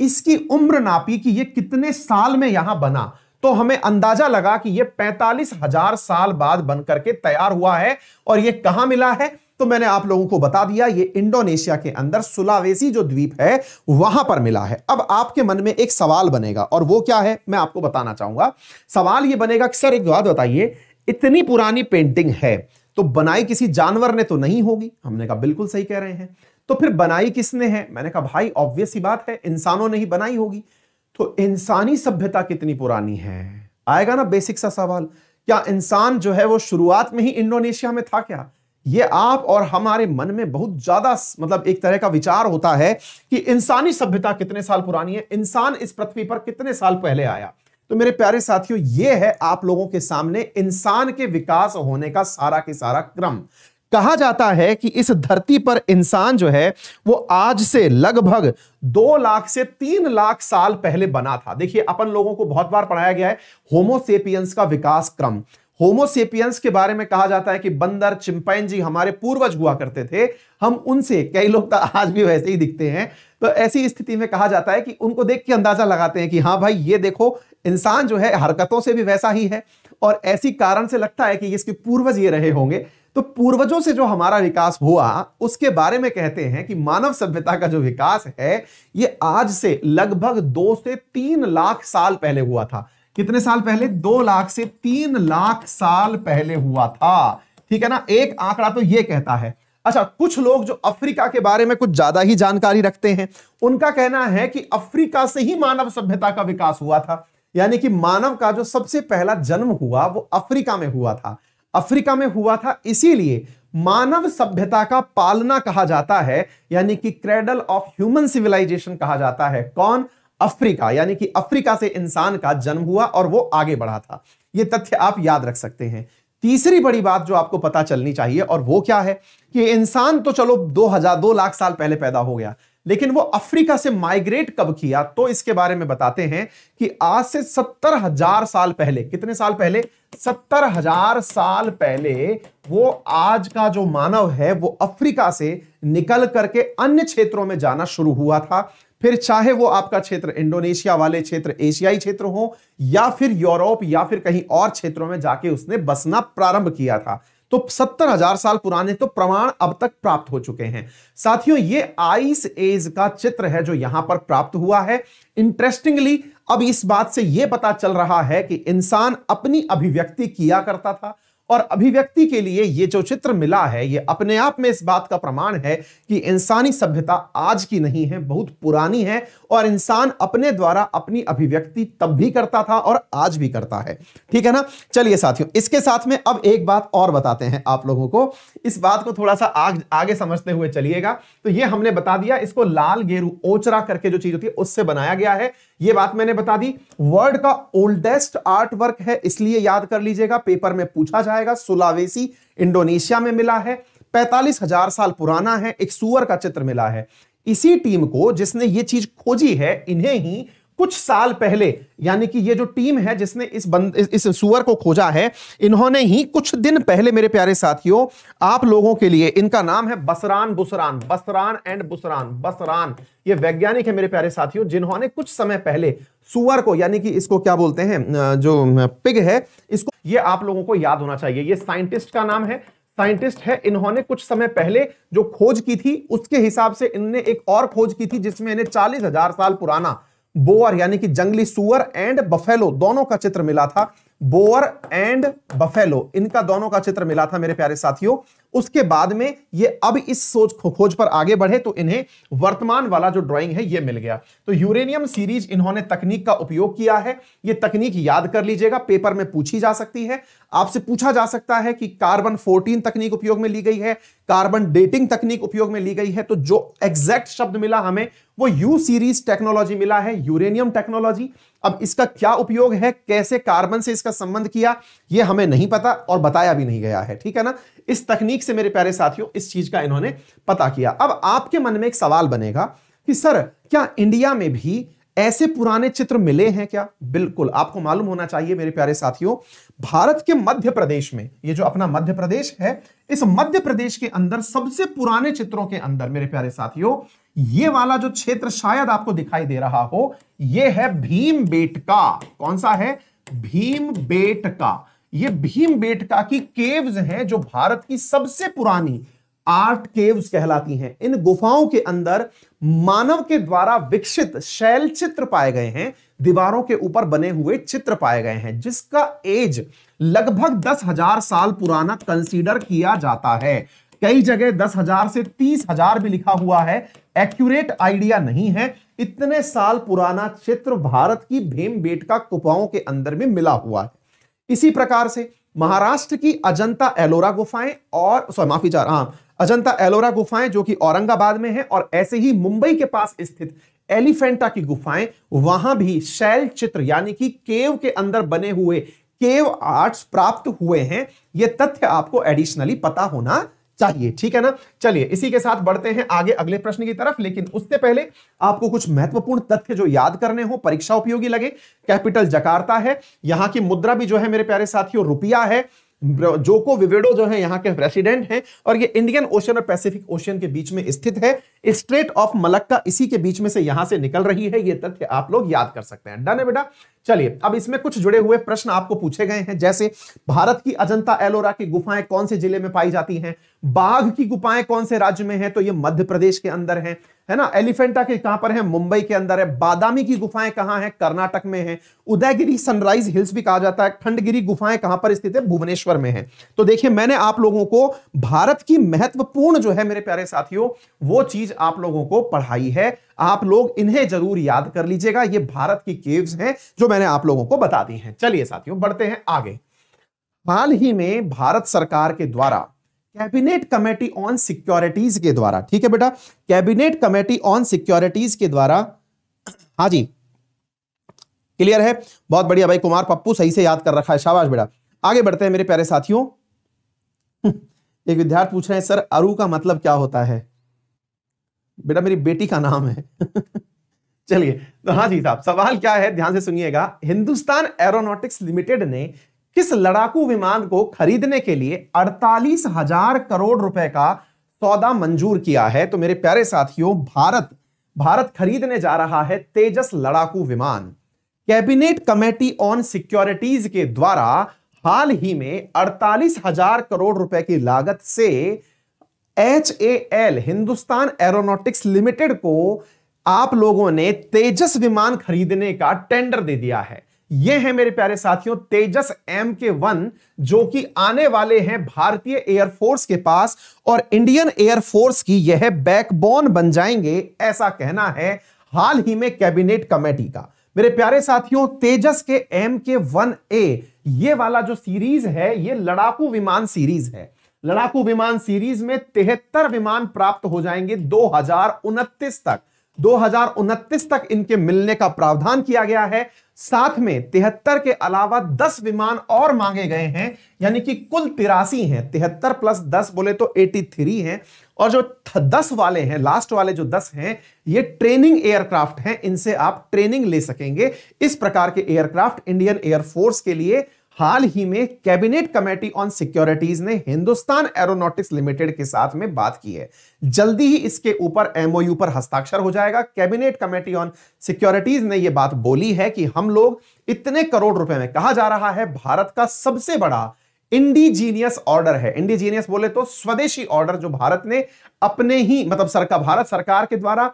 Speaker 1: इसकी उम्र नापी कि ये कितने साल में यहां बना तो हमें अंदाजा लगा कि ये पैंतालीस हजार साल बाद बन करके तैयार हुआ है और ये कहां मिला है तो मैंने आप लोगों को बता दिया ये इंडोनेशिया के अंदर सुलावेसी जो द्वीप है वहां पर मिला है अब आपके मन में एक सवाल बनेगा और वो क्या है मैं आपको बताना चाहूंगा सवाल ये बनेगा कि सर एक बात बताइए इतनी पुरानी पेंटिंग है तो बनाई किसी जानवर ने तो नहीं होगी हमने कहा बिल्कुल सही कह रहे हैं तो फिर बनाई किसने है मैंने कहा भाई ऑब्वियस ही बात है इंसानों ने ही बनाई होगी तो इंसानी सभ्यता कितनी पुरानी है आएगा ना बेसिक सा सवाल क्या इंसान जो है वो शुरुआत में ही इंडोनेशिया में था क्या ये आप और हमारे मन में बहुत ज्यादा मतलब एक तरह का विचार होता है कि इंसानी सभ्यता कितने साल पुरानी है इंसान इस पृथ्वी पर कितने साल पहले आया तो मेरे प्यारे साथियों ये है आप लोगों के सामने इंसान के विकास होने का सारा के सारा क्रम कहा जाता है कि इस धरती पर इंसान जो है वो आज से लगभग दो लाख से तीन लाख साल पहले बना था देखिए अपन लोगों को बहुत बार पढ़ाया गया है होमोसेपियंस का विकास क्रम होमोसेपियंस के बारे में कहा जाता है कि बंदर चिंपैनजी हमारे पूर्वज हुआ करते थे हम उनसे कई लोग तो आज भी वैसे ही दिखते हैं तो ऐसी स्थिति में कहा जाता है कि उनको देख के अंदाजा लगाते हैं कि हाँ भाई ये देखो इंसान जो है हरकतों से भी वैसा ही है और ऐसी कारण से लगता है कि इसके पूर्वज ये रहे होंगे तो पूर्वजों से जो हमारा विकास हुआ उसके बारे में कहते हैं कि मानव सभ्यता का जो विकास है ये आज से लगभग दो से तीन लाख साल पहले हुआ था कितने साल पहले दो लाख से तीन लाख साल पहले हुआ था ठीक है ना एक आंकड़ा तो यह कहता है अच्छा कुछ लोग जो अफ्रीका के बारे में कुछ ज्यादा ही जानकारी रखते हैं उनका कहना है कि अफ्रीका से ही मानव सभ्यता का विकास हुआ था यानी कि मानव का जो सबसे पहला जन्म हुआ वो अफ्रीका में हुआ था अफ्रीका में हुआ था इसीलिए मानव सभ्यता का पालना कहा जाता है यानी कि क्रेडल ऑफ ह्यूमन सिविलाइजेशन कहा जाता है कौन अफ्रीका यानी कि अफ्रीका से इंसान का जन्म हुआ और वो आगे बढ़ा था ये तथ्य आप याद रख सकते हैं तीसरी बड़ी बात जो आपको पता चलनी चाहिए और वो क्या है कि इंसान तो चलो दो हजार दो लाख साल पहले पैदा हो गया लेकिन वो अफ्रीका से माइग्रेट कब किया तो इसके बारे में बताते हैं कि आज से सत्तर हजार साल पहले कितने साल पहले सत्तर हजार साल पहले वो आज का जो मानव है वो अफ्रीका से निकल करके अन्य क्षेत्रों में जाना शुरू हुआ था फिर चाहे वो आपका क्षेत्र इंडोनेशिया वाले क्षेत्र एशियाई क्षेत्र हो या फिर यूरोप या फिर कहीं और क्षेत्रों में जाके उसने बसना प्रारंभ किया था तो सत्तर हजार साल पुराने तो प्रमाण अब तक प्राप्त हो चुके हैं साथियों ये आइस एज का चित्र है जो यहां पर प्राप्त हुआ है इंटरेस्टिंगली अब इस बात से यह पता चल रहा है कि इंसान अपनी अभिव्यक्ति किया करता था और अभिव्यक्ति के लिए ये जो चित्र मिला है ये अपने आप में इस बात का प्रमाण है कि इंसानी सभ्यता आज की नहीं है बहुत पुरानी है और इंसान अपने द्वारा अपनी अभिव्यक्ति तब भी करता था और आज भी करता है ठीक है ना चलिए साथियों इसके साथ में अब एक बात और बताते हैं आप लोगों को इस बात को थोड़ा सा आग, आगे समझते हुए चलिएगा तो ये हमने बता दिया इसको लाल गेरू ओचरा करके जो चीज होती है उससे बनाया गया है ये बात मैंने बता दी वर्ल्ड का ओल्डेस्ट आर्ट वर्क है इसलिए याद कर लीजिएगा पेपर में पूछा जाएगा सुलावेसी इंडोनेशिया में मिला है पैतालीस हजार साल पुराना है एक सुअर का चित्र मिला है इसी टीम को जिसने ये चीज खोजी है इन्हें ही कुछ साल पहले यानी कि ये जो टीम है जिसने इस बंद इस सुअर को खोजा है इन्होंने ही कुछ दिन पहले मेरे प्यारे साथियों आप लोगों के लिए इनका नाम है बसरान बुसरान बसरान एंड बुसरान बसरान ये वैज्ञानिक है मेरे प्यारे साथियों जिन्होंने कुछ समय पहले सुअर को यानी कि इसको क्या बोलते हैं जो पिग है इसको ये आप लोगों को याद होना चाहिए ये साइंटिस्ट का नाम है साइंटिस्ट है इन्होंने कुछ समय पहले जो खोज की थी उसके हिसाब से इनने एक और खोज की थी जिसमें इन्हें चालीस हजार साल पुराना बोअर यानी कि जंगली सुअर एंड बफेलो दोनों का चित्र मिला था बोअर एंड बफेलो इनका दोनों का चित्र मिला था मेरे प्यारे साथियों उसके बाद में ये अब इस सोच खोज पर आगे बढ़े तो इन्हें वर्तमान वाला जो ड्राइंग है ये मिल गया तो यूरेनियम सीरीज इन्होंने तकनीक का उपयोग किया है ये तकनीक याद कर लीजिएगा पेपर में पूछी जा सकती है आपसे पूछा जा सकता है कि कार्बन 14 तकनीक उपयोग में ली गई है कार्बन डेटिंग तकनीक उपयोग में ली गई है तो जो एग्जैक्ट शब्द मिला हमें वो यू सीरीज टेक्नोलॉजी मिला है यूरेनियम टेक्नोलॉजी अब इसका क्या उपयोग है कैसे कार्बन से इसका संबंध किया ये हमें नहीं पता और बताया भी नहीं गया है ठीक है ना इस तकनीक तकनीक से मेरे प्यारे साथियों इस चीज का इन्होंने पता किया अब आपके मन में एक सवाल बनेगा कि सर क्या इंडिया में भी ऐसे पुराने चित्र मिले हैं क्या बिल्कुल आपको मालूम होना चाहिए मेरे प्यारे साथियों भारत के मध्य प्रदेश में ये जो अपना मध्य प्रदेश है इस मध्य प्रदेश के अंदर सबसे पुराने चित्रों के अंदर मेरे प्यारे साथियों ये वाला जो क्षेत्र शायद आपको दिखाई दे रहा हो ये है भीम बेटका कौन सा है भीम बेटका ये भीम बेटका की केव्स हैं जो भारत की सबसे पुरानी आर्ट केव्स कहलाती हैं इन गुफाओं के अंदर मानव के द्वारा विकसित शैल चित्र पाए गए हैं दीवारों के ऊपर बने हुए चित्र पाए गए हैं जिसका एज लगभग दस हजार साल पुराना कंसीडर किया जाता है कई जगह दस हजार से तीस हजार भी लिखा हुआ है एक्यूरेट आइडिया नहीं है इतने साल पुराना चित्र भारत की भीम बेटका गुफाओं के अंदर भी मिला हुआ है इसी प्रकार से महाराष्ट्र की अजंता एलोरा गुफाएं और सॉरी माफी चाह रहा अजंता एलोरा गुफाएं जो कि औरंगाबाद में है और ऐसे ही मुंबई के पास स्थित एलिफेंटा की गुफाएं वहां भी शैल चित्र यानी कि केव के अंदर बने हुए केव आर्ट्स प्राप्त हुए हैं यह तथ्य आपको एडिशनली पता होना चाहिए ठीक है ना चलिए इसी के साथ बढ़ते हैं आगे अगले प्रश्न की तरफ लेकिन उससे पहले आपको कुछ महत्वपूर्ण तथ्य जो याद करने हो परीक्षा उपयोगी लगे कैपिटल जकार्ता है यहाँ की मुद्रा भी जो है मेरे प्यारे साथियों रुपया है जोको विवेडो जो है यहाँ के प्रेसिडेंट हैं और ये इंडियन ओशन और पैसिफिक ओशन के बीच में स्थित है स्ट्रेट ऑफ मलक्का इसी के बीच में से यहां से निकल रही है ये तथ्य आप लोग याद कर सकते हैं डन है बेटा चलिए अब इसमें कुछ जुड़े हुए प्रश्न आपको पूछे गए हैं जैसे भारत की अजंता एलोरा की गुफाएं कौन से जिले में पाई जाती हैं बाघ की गुफाएं कौन से राज्य में है तो ये मध्य प्रदेश के अंदर है है ना एलिफेंटा के कहां पर है मुंबई के अंदर है बादामी की गुफाएं कहां है कर्नाटक में है उदयगिरी सनराइज हिल्स भी कहा जाता है खंडगिरी गुफाएं कहां पर स्थित है भुवनेश्वर में है तो देखिए मैंने आप लोगों को भारत की महत्वपूर्ण जो है मेरे प्यारे साथियों वो चीज आप लोगों को पढ़ाई है आप लोग इन्हें जरूर याद कर लीजिएगा ये भारत की केव्स हैं जो मैंने आप लोगों को बता दी है चलिए साथियों बढ़ते हैं आगे हाल ही में भारत सरकार के द्वारा कैबिनेट कमेटी ऑन सिक्योरिटीज के द्वारा ठीक है बेटा कैबिनेट कमेटी ऑन सिक्योरिटीज के द्वारा हाँ जी क्लियर है बहुत बढ़िया भाई कुमार पप्पू सही से याद कर रखा है शाबाश बेटा आगे बढ़ते हैं मेरे प्यारे साथियों एक विद्यार्थी पूछ रहे हैं सर अरु का मतलब क्या होता है बेटा मेरी बेटी का नाम है चलिए तो हाँ जी साहब सवाल क्या है ध्यान से सुनिएगा हिंदुस्तान एरोनॉटिक्स लिमिटेड ने किस लड़ाकू विमान को खरीदने के लिए अड़तालीस हजार करोड़ रुपए का सौदा मंजूर किया है तो मेरे प्यारे साथियों भारत भारत खरीदने जा रहा है तेजस लड़ाकू विमान कैबिनेट कमेटी ऑन सिक्योरिटीज के द्वारा हाल ही में अड़तालीस हजार करोड़ रुपए की लागत से H A L Hindustan Aeronautics Limited को आप लोगों ने तेजस विमान खरीदने का टेंडर दे दिया है ये है मेरे प्यारे साथियों तेजस एम के वन जो कि आने वाले हैं भारतीय एयरफोर्स के पास और इंडियन एयरफोर्स की यह बैकबोन बन जाएंगे ऐसा कहना है हाल ही में कैबिनेट कमेटी का मेरे प्यारे साथियों तेजस के एम के वन ए ये वाला जो सीरीज है ये लड़ाकू विमान सीरीज है लड़ाकू विमान सीरीज में तिहत्तर विमान प्राप्त हो जाएंगे दो तक दो तक इनके मिलने का प्रावधान किया गया है साथ में तिहत्तर के अलावा 10 विमान और मांगे गए हैं यानी कि कुल तिरासी हैं तिहत्तर प्लस 10 बोले तो 83 हैं और जो 10 वाले हैं लास्ट वाले जो 10 हैं ये ट्रेनिंग एयरक्राफ्ट हैं इनसे आप ट्रेनिंग ले सकेंगे इस प्रकार के एयरक्राफ्ट इंडियन एयरफोर्स के लिए हाल ही में कैबिनेट कमेटी ऑन सिक्योरिटीज ने हिंदुस्तान एरोनॉटिक्स लिमिटेड के साथ में बात की है जल्दी ही इसके ऊपर एमओयू पर हस्ताक्षर हो जाएगा कैबिनेट कमेटी ऑन सिक्योरिटीज ने यह बात बोली है कि हम लोग इतने करोड़ रुपए में कहा जा रहा है भारत का सबसे बड़ा इंडिजीनियस ऑर्डर है इंडिजीनियस बोले तो स्वदेशी ऑर्डर जो भारत ने अपने ही मतलब सरकार भारत सरकार के द्वारा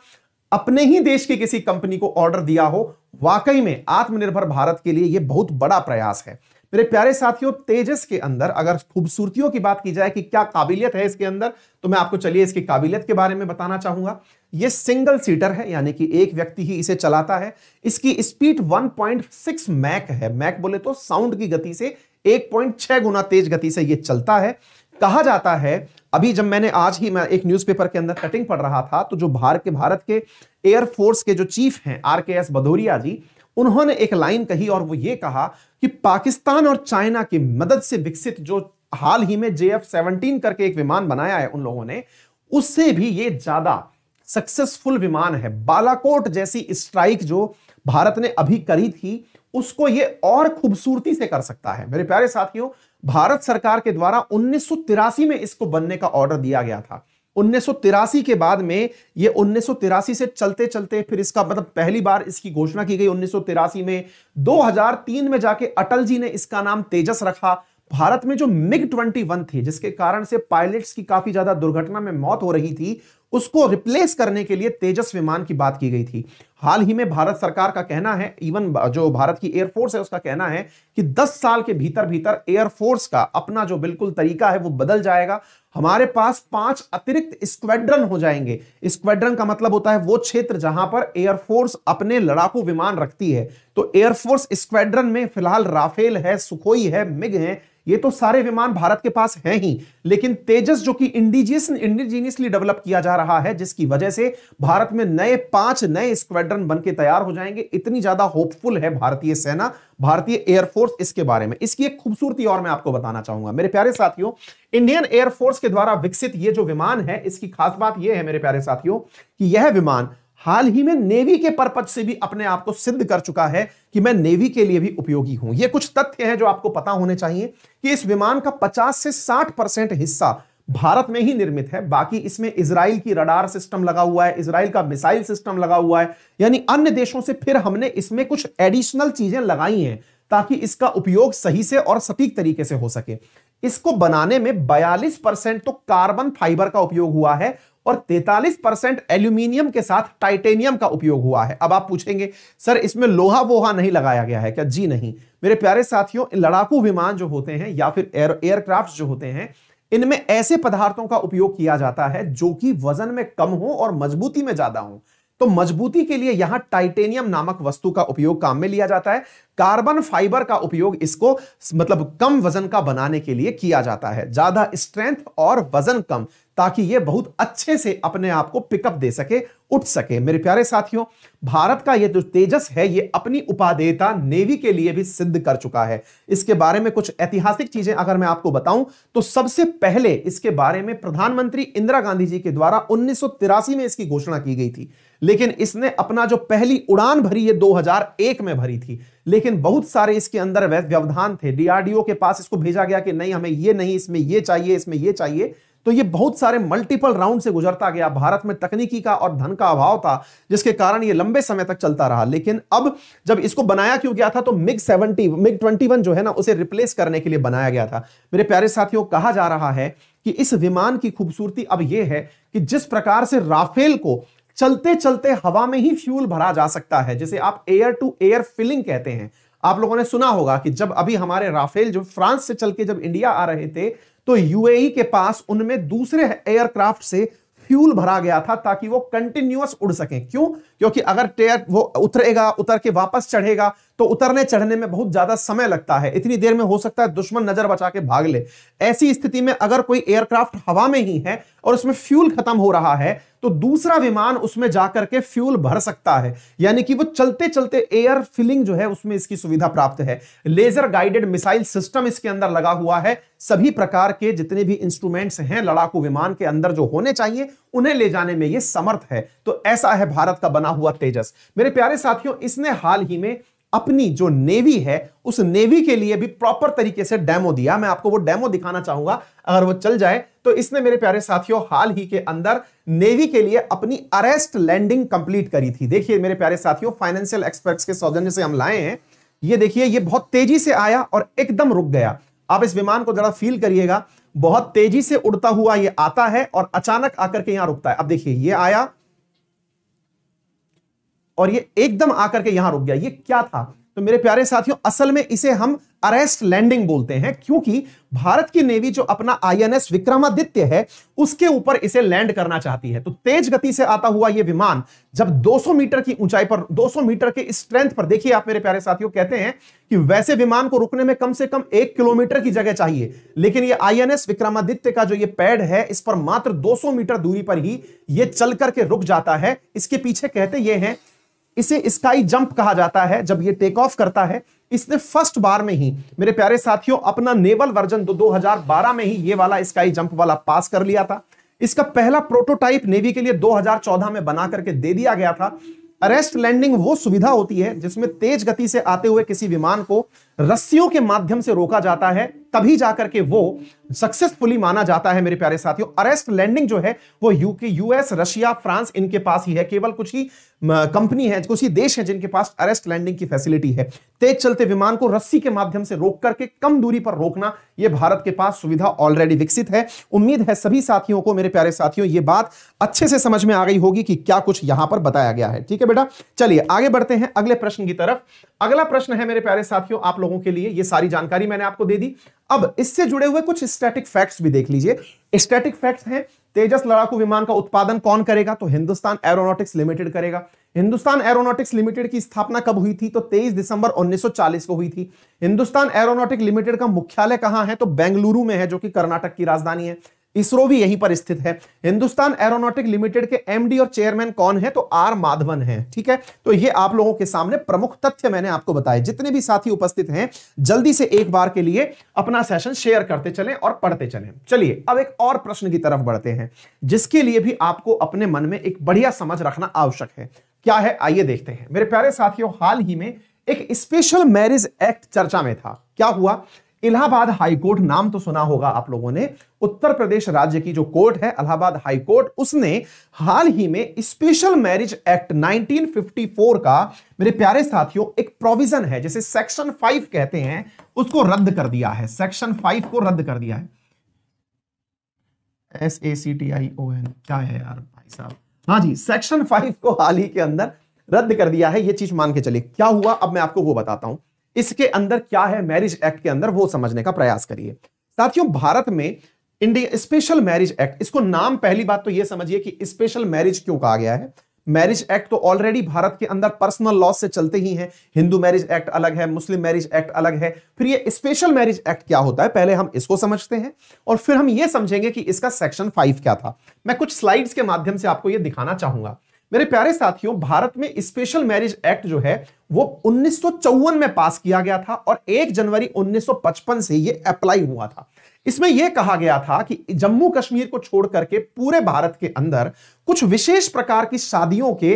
Speaker 1: अपने ही देश की किसी कंपनी को ऑर्डर दिया हो वाकई में आत्मनिर्भर भारत के लिए यह बहुत बड़ा प्रयास है मेरे प्यारे साथियों तेजस के अंदर अगर खूबसूरतियों की बात की जाए कि क्या काबिलियत है इसके अंदर तो मैं आपको चलिए इसकी काबिलियत के बारे में बताना चाहूंगा ये सिंगल सीटर है यानी कि एक व्यक्ति ही इसे चलाता है इसकी स्पीड 1.6 मैक है मैक बोले तो साउंड की गति से 1.6 गुना तेज गति से ये चलता है कहा जाता है अभी जब मैंने आज ही मैं एक न्यूज़पेपर के अंदर कटिंग पढ़ रहा था तो जो भारत के भारत के एयरफोर्स के जो चीफ हैं आर के एस भदौरिया जी उन्होंने एक लाइन कही और वो ये कहा कि पाकिस्तान और चाइना की मदद से विकसित जो हाल ही में जे एफ सेवनटीन करके एक विमान बनाया है उन लोगों ने उससे भी ये ज्यादा सक्सेसफुल विमान है बालाकोट जैसी स्ट्राइक जो भारत ने अभी करी थी उसको ये और खूबसूरती से कर सकता है मेरे प्यारे साथियों भारत सरकार के द्वारा उन्नीस में इसको बनने का ऑर्डर दिया गया था उन्नीस के बाद में ये उन्नीस से चलते चलते फिर इसका मतलब पहली बार इसकी घोषणा की गई उन्नीस में 2003 में जाके अटल जी ने इसका नाम तेजस रखा भारत में जो मिग 21 थे जिसके कारण से पायलट्स की काफी ज्यादा दुर्घटना में मौत हो रही थी उसको रिप्लेस करने के लिए तेजस विमान की बात की गई थी हाल ही में भारत सरकार का कहना है इवन जो भारत की एयरफोर्स है उसका कहना है कि 10 साल के भीतर भीतर एयरफोर्स का अपना जो बिल्कुल तरीका है वो बदल जाएगा हमारे पास पांच अतिरिक्त स्क्वाड्रन हो जाएंगे स्क्वाड्रन का मतलब होता है वो क्षेत्र जहां पर एयरफोर्स अपने लड़ाकू विमान रखती है तो एयरफोर्स स्क्वाड्रन में फिलहाल राफेल है सुखोई है मिग है ये तो सारे विमान भारत के पास हैं ही लेकिन तेजस जो कि इंडिजियस इंडिजीनियसली डेवलप किया जा रहा है जिसकी वजह से भारत में नए पांच नए स्क्वाड्रन बन के तैयार हो जाएंगे इतनी ज्यादा होपफुल है भारतीय सेना भारतीय एयरफोर्स इसके बारे में इसकी एक खूबसूरती और मैं आपको बताना चाहूंगा मेरे प्यारे साथियों इंडियन एयरफोर्स के द्वारा विकसित ये जो विमान है इसकी खास बात यह है मेरे प्यारे साथियों कि यह विमान हाल ही में नेवी के पर्पज से भी अपने आप को सिद्ध कर चुका है कि मैं नेवी के लिए भी उपयोगी हूं ये कुछ तथ्य हैं जो आपको पता होने चाहिए कि इस विमान का 50 से 60 परसेंट हिस्सा भारत में ही निर्मित है बाकी इसमें इसराइल की रडार सिस्टम लगा हुआ है इसराइल का मिसाइल सिस्टम लगा हुआ है यानी अन्य देशों से फिर हमने इसमें कुछ एडिशनल चीजें लगाई हैं ताकि इसका उपयोग सही से और सटीक तरीके से हो सके इसको बनाने में 42 परसेंट तो कार्बन फाइबर का उपयोग हुआ है और 43 परसेंट एल्यूमिनियम के साथ टाइटेनियम का उपयोग हुआ है अब आप पूछेंगे सर इसमें लोहा वोहा नहीं लगाया गया है क्या जी नहीं मेरे प्यारे साथियों लड़ाकू विमान जो होते हैं या फिर एयर एयरक्राफ्ट जो होते हैं इनमें ऐसे पदार्थों का उपयोग किया जाता है जो कि वजन में कम हो और मजबूती में ज्यादा हो तो मजबूती के लिए यहां टाइटेनियम नामक वस्तु का उपयोग काम में लिया जाता है कार्बन फाइबर का उपयोग इसको मतलब कम वजन का बनाने के लिए किया जाता है ज्यादा स्ट्रेंथ और वजन कम ताकि यह बहुत अच्छे से अपने आप को पिकअप दे सके उठ सके मेरे प्यारे साथियों भारत का यह जो तेजस है यह अपनी उपादेयता नेवी के लिए भी सिद्ध कर चुका है इसके बारे में कुछ ऐतिहासिक चीजें अगर मैं आपको बताऊं तो सबसे पहले इसके बारे में प्रधानमंत्री इंदिरा गांधी जी के द्वारा उन्नीस में इसकी घोषणा की गई थी लेकिन इसने अपना जो पहली उड़ान भरी है 2001 में भरी थी लेकिन बहुत सारे इसके अंदर व्यवधान थे डीआरडीओ के पास इसको भेजा गया कि नहीं हमें ये नहीं इसमें ये चाहिए इसमें ये चाहिए तो ये बहुत सारे मल्टीपल राउंड से गुजरता गया भारत में तकनीकी का और धन का अभाव था जिसके कारण ये लंबे समय तक चलता रहा लेकिन अब जब इसको बनाया क्यों गया था तो मिग 70 मिग 21 जो है ना उसे रिप्लेस करने के लिए बनाया गया था मेरे प्यारे साथियों कहा जा रहा है कि इस विमान की खूबसूरती अब यह है कि जिस प्रकार से राफेल को चलते चलते हवा में ही फ्यूल भरा जा सकता है जिसे आप एयर टू एयर फिलिंग कहते हैं आप लोगों ने सुना होगा कि जब अभी हमारे राफेल जो फ्रांस से चल के जब इंडिया आ रहे थे तो यूएई e के पास उनमें दूसरे एयरक्राफ्ट से फ्यूल भरा गया था ताकि वो कंटिन्यूअस उड़ सके क्यों क्योंकि अगर टेयर वो उतरेगा उतर के वापस चढ़ेगा तो उतरने चढ़ने में बहुत ज्यादा समय लगता है इतनी देर में हो सकता है दुश्मन नजर बचा के भाग ले ऐसी स्थिति में अगर कोई एयरक्राफ्ट हवा में ही है और उसमें फ्यूल खत्म हो रहा है तो दूसरा विमान उसमें जाकर के फ्यूल भर सकता है यानी कि वो चलते चलते एयर फिलिंग जो है उसमें इसकी सुविधा प्राप्त है लेजर गाइडेड मिसाइल सिस्टम इसके अंदर लगा हुआ है सभी प्रकार के जितने भी इंस्ट्रूमेंट्स हैं लड़ाकू विमान के अंदर जो होने चाहिए उन्हें ले जाने में यह समर्थ है तो ऐसा है भारत का बना हुआ तेजस मेरे प्यारे साथियों इसने हाल ही में अपनी जो नेवी है उस नेवी के लिए भी प्रॉपर तरीके से डेमो दिया मैं आपको वो डेमो दिखाना चाहूंगा अगर वो चल जाए तो इसने मेरे प्यारे साथियों हाल ही के अंदर नेवी के लिए अपनी अरेस्ट लैंडिंग कंप्लीट करी थी देखिए मेरे प्यारे साथियों फाइनेंशियल एक्सपर्ट्स के सौजन्य से हम लाए हैं ये देखिए ये बहुत तेजी से आया और एकदम रुक गया आप इस विमान को जरा फील करिएगा बहुत तेजी से उड़ता हुआ ये आता है और अचानक आकर के यहां रुकता है अब देखिए ये आया और ये एकदम आकर के यहां रुक गया ये क्या था तो मेरे प्यारे साथियों असल में इसे हम अरेस्ट लैंडिंग बोलते हैं क्योंकि भारत की नेवी जो अपना आईएनएस विक्रमादित्य है उसके ऊपर इसे लैंड करना चाहती है तो तेज गति से आता हुआ यह विमान जब 200 मीटर की ऊंचाई पर 200 मीटर के स्ट्रेंथ पर देखिए आप मेरे प्यारे साथियों कहते हैं कि वैसे विमान को रुकने में कम से कम एक किलोमीटर की जगह चाहिए लेकिन यह आई विक्रमादित्य का जो ये पैड है इस पर मात्र दो मीटर दूरी पर ही यह चल करके रुक जाता है इसके पीछे कहते यह है इसे स्काई जंप कहा जाता है जब ये टेक ऑफ करता है इसने फर्स्ट बार में ही मेरे प्यारे साथियों अपना नेवल वर्जन दो हजार में ही ये वाला स्काई जंप वाला पास कर लिया था इसका पहला प्रोटोटाइप नेवी के लिए 2014 में बना करके दे दिया गया था अरेस्ट लैंडिंग वो सुविधा होती है जिसमें तेज गति से आते हुए किसी विमान को रस्सियों के माध्यम से रोका जाता है तभी जाकर के वो सक्सेसफुली माना जाता है मेरे प्यारे साथियों अरेस्ट लैंडिंग जो है वो यूके यूएस रशिया फ्रांस इनके पास ही है केवल कुछ ही कंपनी है कुछ ही देश है जिनके पास अरेस्ट लैंडिंग की फैसिलिटी है तेज चलते विमान को रस्सी के माध्यम से रोक करके कम दूरी पर रोकना यह भारत के पास सुविधा ऑलरेडी विकसित है उम्मीद है सभी साथियों को मेरे प्यारे साथियों ये बात अच्छे से समझ में आ गई होगी कि क्या कुछ यहां पर बताया गया है ठीक है बेटा चलिए आगे बढ़ते हैं अगले प्रश्न की तरफ अगला प्रश्न है मेरे प्यारे साथियों आप लोगों के लिए ये सारी जानकारी मैंने आपको दे दी अब इससे जुड़े हुए कुछ स्टैटिक फैक्ट्स भी देख लीजिए स्टैटिक फैक्ट्स हैं तेजस लड़ाकू विमान का उत्पादन कौन करेगा तो हिंदुस्तान एरोनॉटिक्स लिमिटेड करेगा हिंदुस्तान एरोनॉटिक्स लिमिटेड की स्थापना कब हुई थी तो 23 दिसंबर 1940 को हुई थी हिंदुस्तान एरोनॉटिक लिमिटेड का मुख्यालय कहां है तो बेंगलुरु में है जो कि कर्नाटक की राजधानी है इसरो भी यहीं पर स्थित है हिंदुस्तान एरोनॉटिक लिमिटेड के एमडी और चेयरमैन कौन है तो आर माधवन है ठीक है तो ये आप लोगों के सामने प्रमुख तथ्य मैंने आपको बताए जितने भी साथी उपस्थित हैं जल्दी से एक बार के लिए अपना सेशन शेयर करते चले और पढ़ते चले चलिए अब एक और प्रश्न की तरफ बढ़ते हैं जिसके लिए भी आपको अपने मन में एक बढ़िया समझ रखना आवश्यक है क्या है आइए देखते हैं मेरे प्यारे साथियों हाल ही में एक स्पेशल मैरिज एक्ट चर्चा में था क्या हुआ इलाहाबाद हाई कोर्ट नाम तो सुना होगा आप लोगों ने उत्तर प्रदेश राज्य की जो कोर्ट है इलाहाबाद हाई कोर्ट उसने हाल ही में स्पेशल मैरिज एक्ट 1954 का मेरे प्यारे साथियों एक प्रोविजन है जैसे सेक्शन 5 कहते हैं उसको रद्द कर दिया है सेक्शन 5 को रद्द कर दिया है S A C T I O N क्या है यार भाई साहब हाँ जी सेक्शन फाइव को हाल ही के अंदर रद्द कर दिया है यह चीज मान के चलिए क्या हुआ अब मैं आपको वो बताता हूं इसके अंदर क्या है मैरिज एक्ट के अंदर वो समझने का प्रयास करिए साथियों भारत में इंडिया स्पेशल मैरिज एक्ट इसको नाम पहली बात तो ये समझिए कि स्पेशल मैरिज क्यों कहा गया है मैरिज एक्ट तो ऑलरेडी भारत के अंदर पर्सनल लॉ से चलते ही हैं हिंदू मैरिज एक्ट अलग है मुस्लिम मैरिज एक्ट अलग है फिर ये स्पेशल मैरिज एक्ट क्या होता है पहले हम इसको समझते हैं और फिर हम ये समझेंगे कि इसका सेक्शन फाइव क्या था मैं कुछ स्लाइड्स के माध्यम से आपको ये दिखाना चाहूंगा मेरे प्यारे साथियों भारत में स्पेशल मैरिज एक्ट जो है वो उन्नीस में पास किया गया था और 1 जनवरी 1955 से ये अप्लाई हुआ था इसमें यह कहा गया था कि जम्मू कश्मीर को छोड़ करके पूरे भारत के अंदर कुछ विशेष प्रकार की शादियों के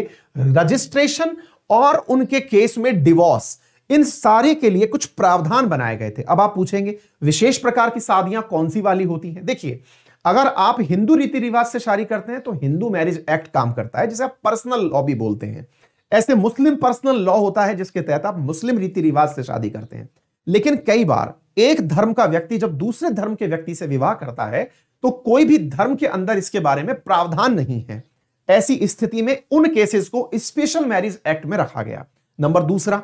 Speaker 1: रजिस्ट्रेशन और उनके केस में डिवोर्स इन सारे के लिए कुछ प्रावधान बनाए गए थे अब आप पूछेंगे विशेष प्रकार की शादियां कौन सी वाली होती हैं देखिए अगर आप हिंदू रीति रिवाज से शादी करते हैं तो हिंदू मैरिज एक्ट काम करता है जिसे आप पर्सनल लॉ भी बोलते हैं ऐसे मुस्लिम पर्सनल लॉ होता है जिसके तहत आप मुस्लिम रीति रिवाज से शादी करते हैं लेकिन कई बार एक धर्म का व्यक्ति जब दूसरे धर्म के व्यक्ति से विवाह करता है तो कोई भी धर्म के अंदर इसके बारे में प्रावधान नहीं है ऐसी स्थिति में उन केसेस को स्पेशल मैरिज एक्ट में रखा गया नंबर दूसरा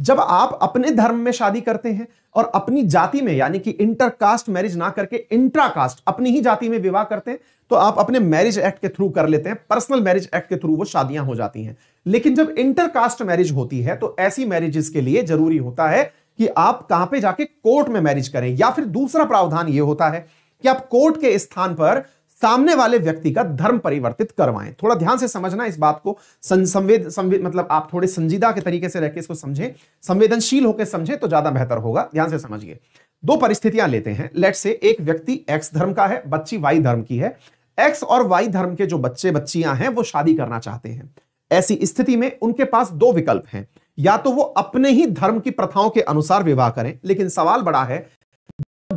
Speaker 1: जब आप अपने धर्म में शादी करते हैं और अपनी जाति में यानी कि इंटरकास्ट मैरिज ना करके इंट्राकास्ट अपनी ही जाति में विवाह करते हैं तो आप अपने मैरिज एक्ट के थ्रू कर लेते हैं पर्सनल मैरिज एक्ट के थ्रू वो शादियां हो जाती हैं लेकिन जब इंटरकास्ट मैरिज होती है तो ऐसी मैरिजेस के लिए जरूरी होता है कि आप कहां पे जाके कोर्ट में मैरिज करें या फिर दूसरा प्रावधान यह होता है कि आप कोर्ट के स्थान पर सामने वाले व्यक्ति का धर्म परिवर्तित करवाएं थोड़ा ध्यान से समझना इस बात को संवेद संवेद मतलब आप थोड़े संजीदा के तरीके से रहकर इसको समझें संवेदनशील होकर समझें तो ज्यादा बेहतर होगा ध्यान से समझिए दो परिस्थितियां लेते हैं लेट से एक व्यक्ति एक्स धर्म का है बच्ची वाई धर्म की है एक्स और वाई धर्म के जो बच्चे बच्चियां हैं वो शादी करना चाहते हैं ऐसी स्थिति में उनके पास दो विकल्प हैं या तो वो अपने ही धर्म की प्रथाओं के अनुसार विवाह करें लेकिन सवाल बड़ा है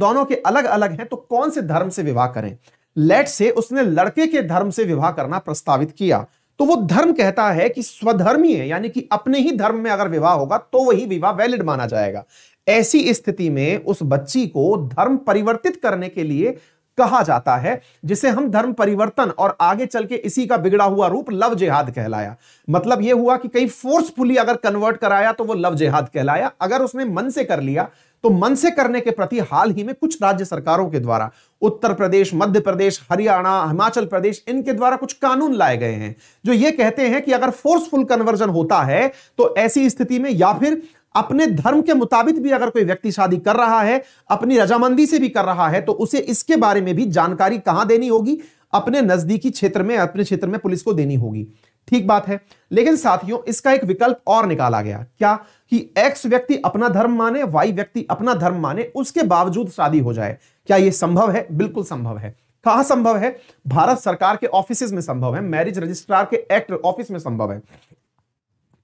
Speaker 1: दोनों के अलग अलग हैं तो कौन से धर्म से विवाह करें लेट से उसने लड़के के धर्म से विवाह करना प्रस्तावित किया तो वो धर्म कहता है कि स्वधर्मी है यानी कि अपने ही धर्म में अगर विवाह होगा तो वही विवाह वैलिड माना जाएगा ऐसी स्थिति में उस बच्ची को धर्म परिवर्तित करने के लिए कहा जाता है जिसे हम धर्म परिवर्तन और आगे चल के इसी का बिगड़ा हुआ रूप लव जिहाद कहलाया मतलब यह हुआ कि कहीं फोर्सफुली अगर कन्वर्ट कराया तो वो लव जिहाद कहलाया अगर उसने मन से कर लिया तो मन से करने के प्रति हाल ही में कुछ राज्य सरकारों के द्वारा उत्तर प्रदेश मध्य प्रदेश हरियाणा हिमाचल प्रदेश इनके द्वारा कुछ कानून लाए गए हैं जो ये कहते हैं कि अगर फोर्सफुल कन्वर्जन होता है तो ऐसी स्थिति में या फिर अपने धर्म के मुताबिक भी अगर कोई व्यक्ति शादी कर रहा है अपनी रजामंदी से भी कर रहा है तो उसे इसके बारे में भी जानकारी कहां देनी होगी अपने नजदीकी क्षेत्र में अपने क्षेत्र में पुलिस को देनी होगी ठीक बात है लेकिन साथियों इसका एक विकल्प और निकाला गया क्या कि एक्स व्यक्ति अपना धर्म माने वाई व्यक्ति अपना धर्म माने उसके बावजूद शादी हो जाए क्या यह संभव है बिल्कुल संभव है कहा संभव है भारत सरकार के ऑफिस में संभव है मैरिज रजिस्ट्रार के एक्ट ऑफिस में संभव है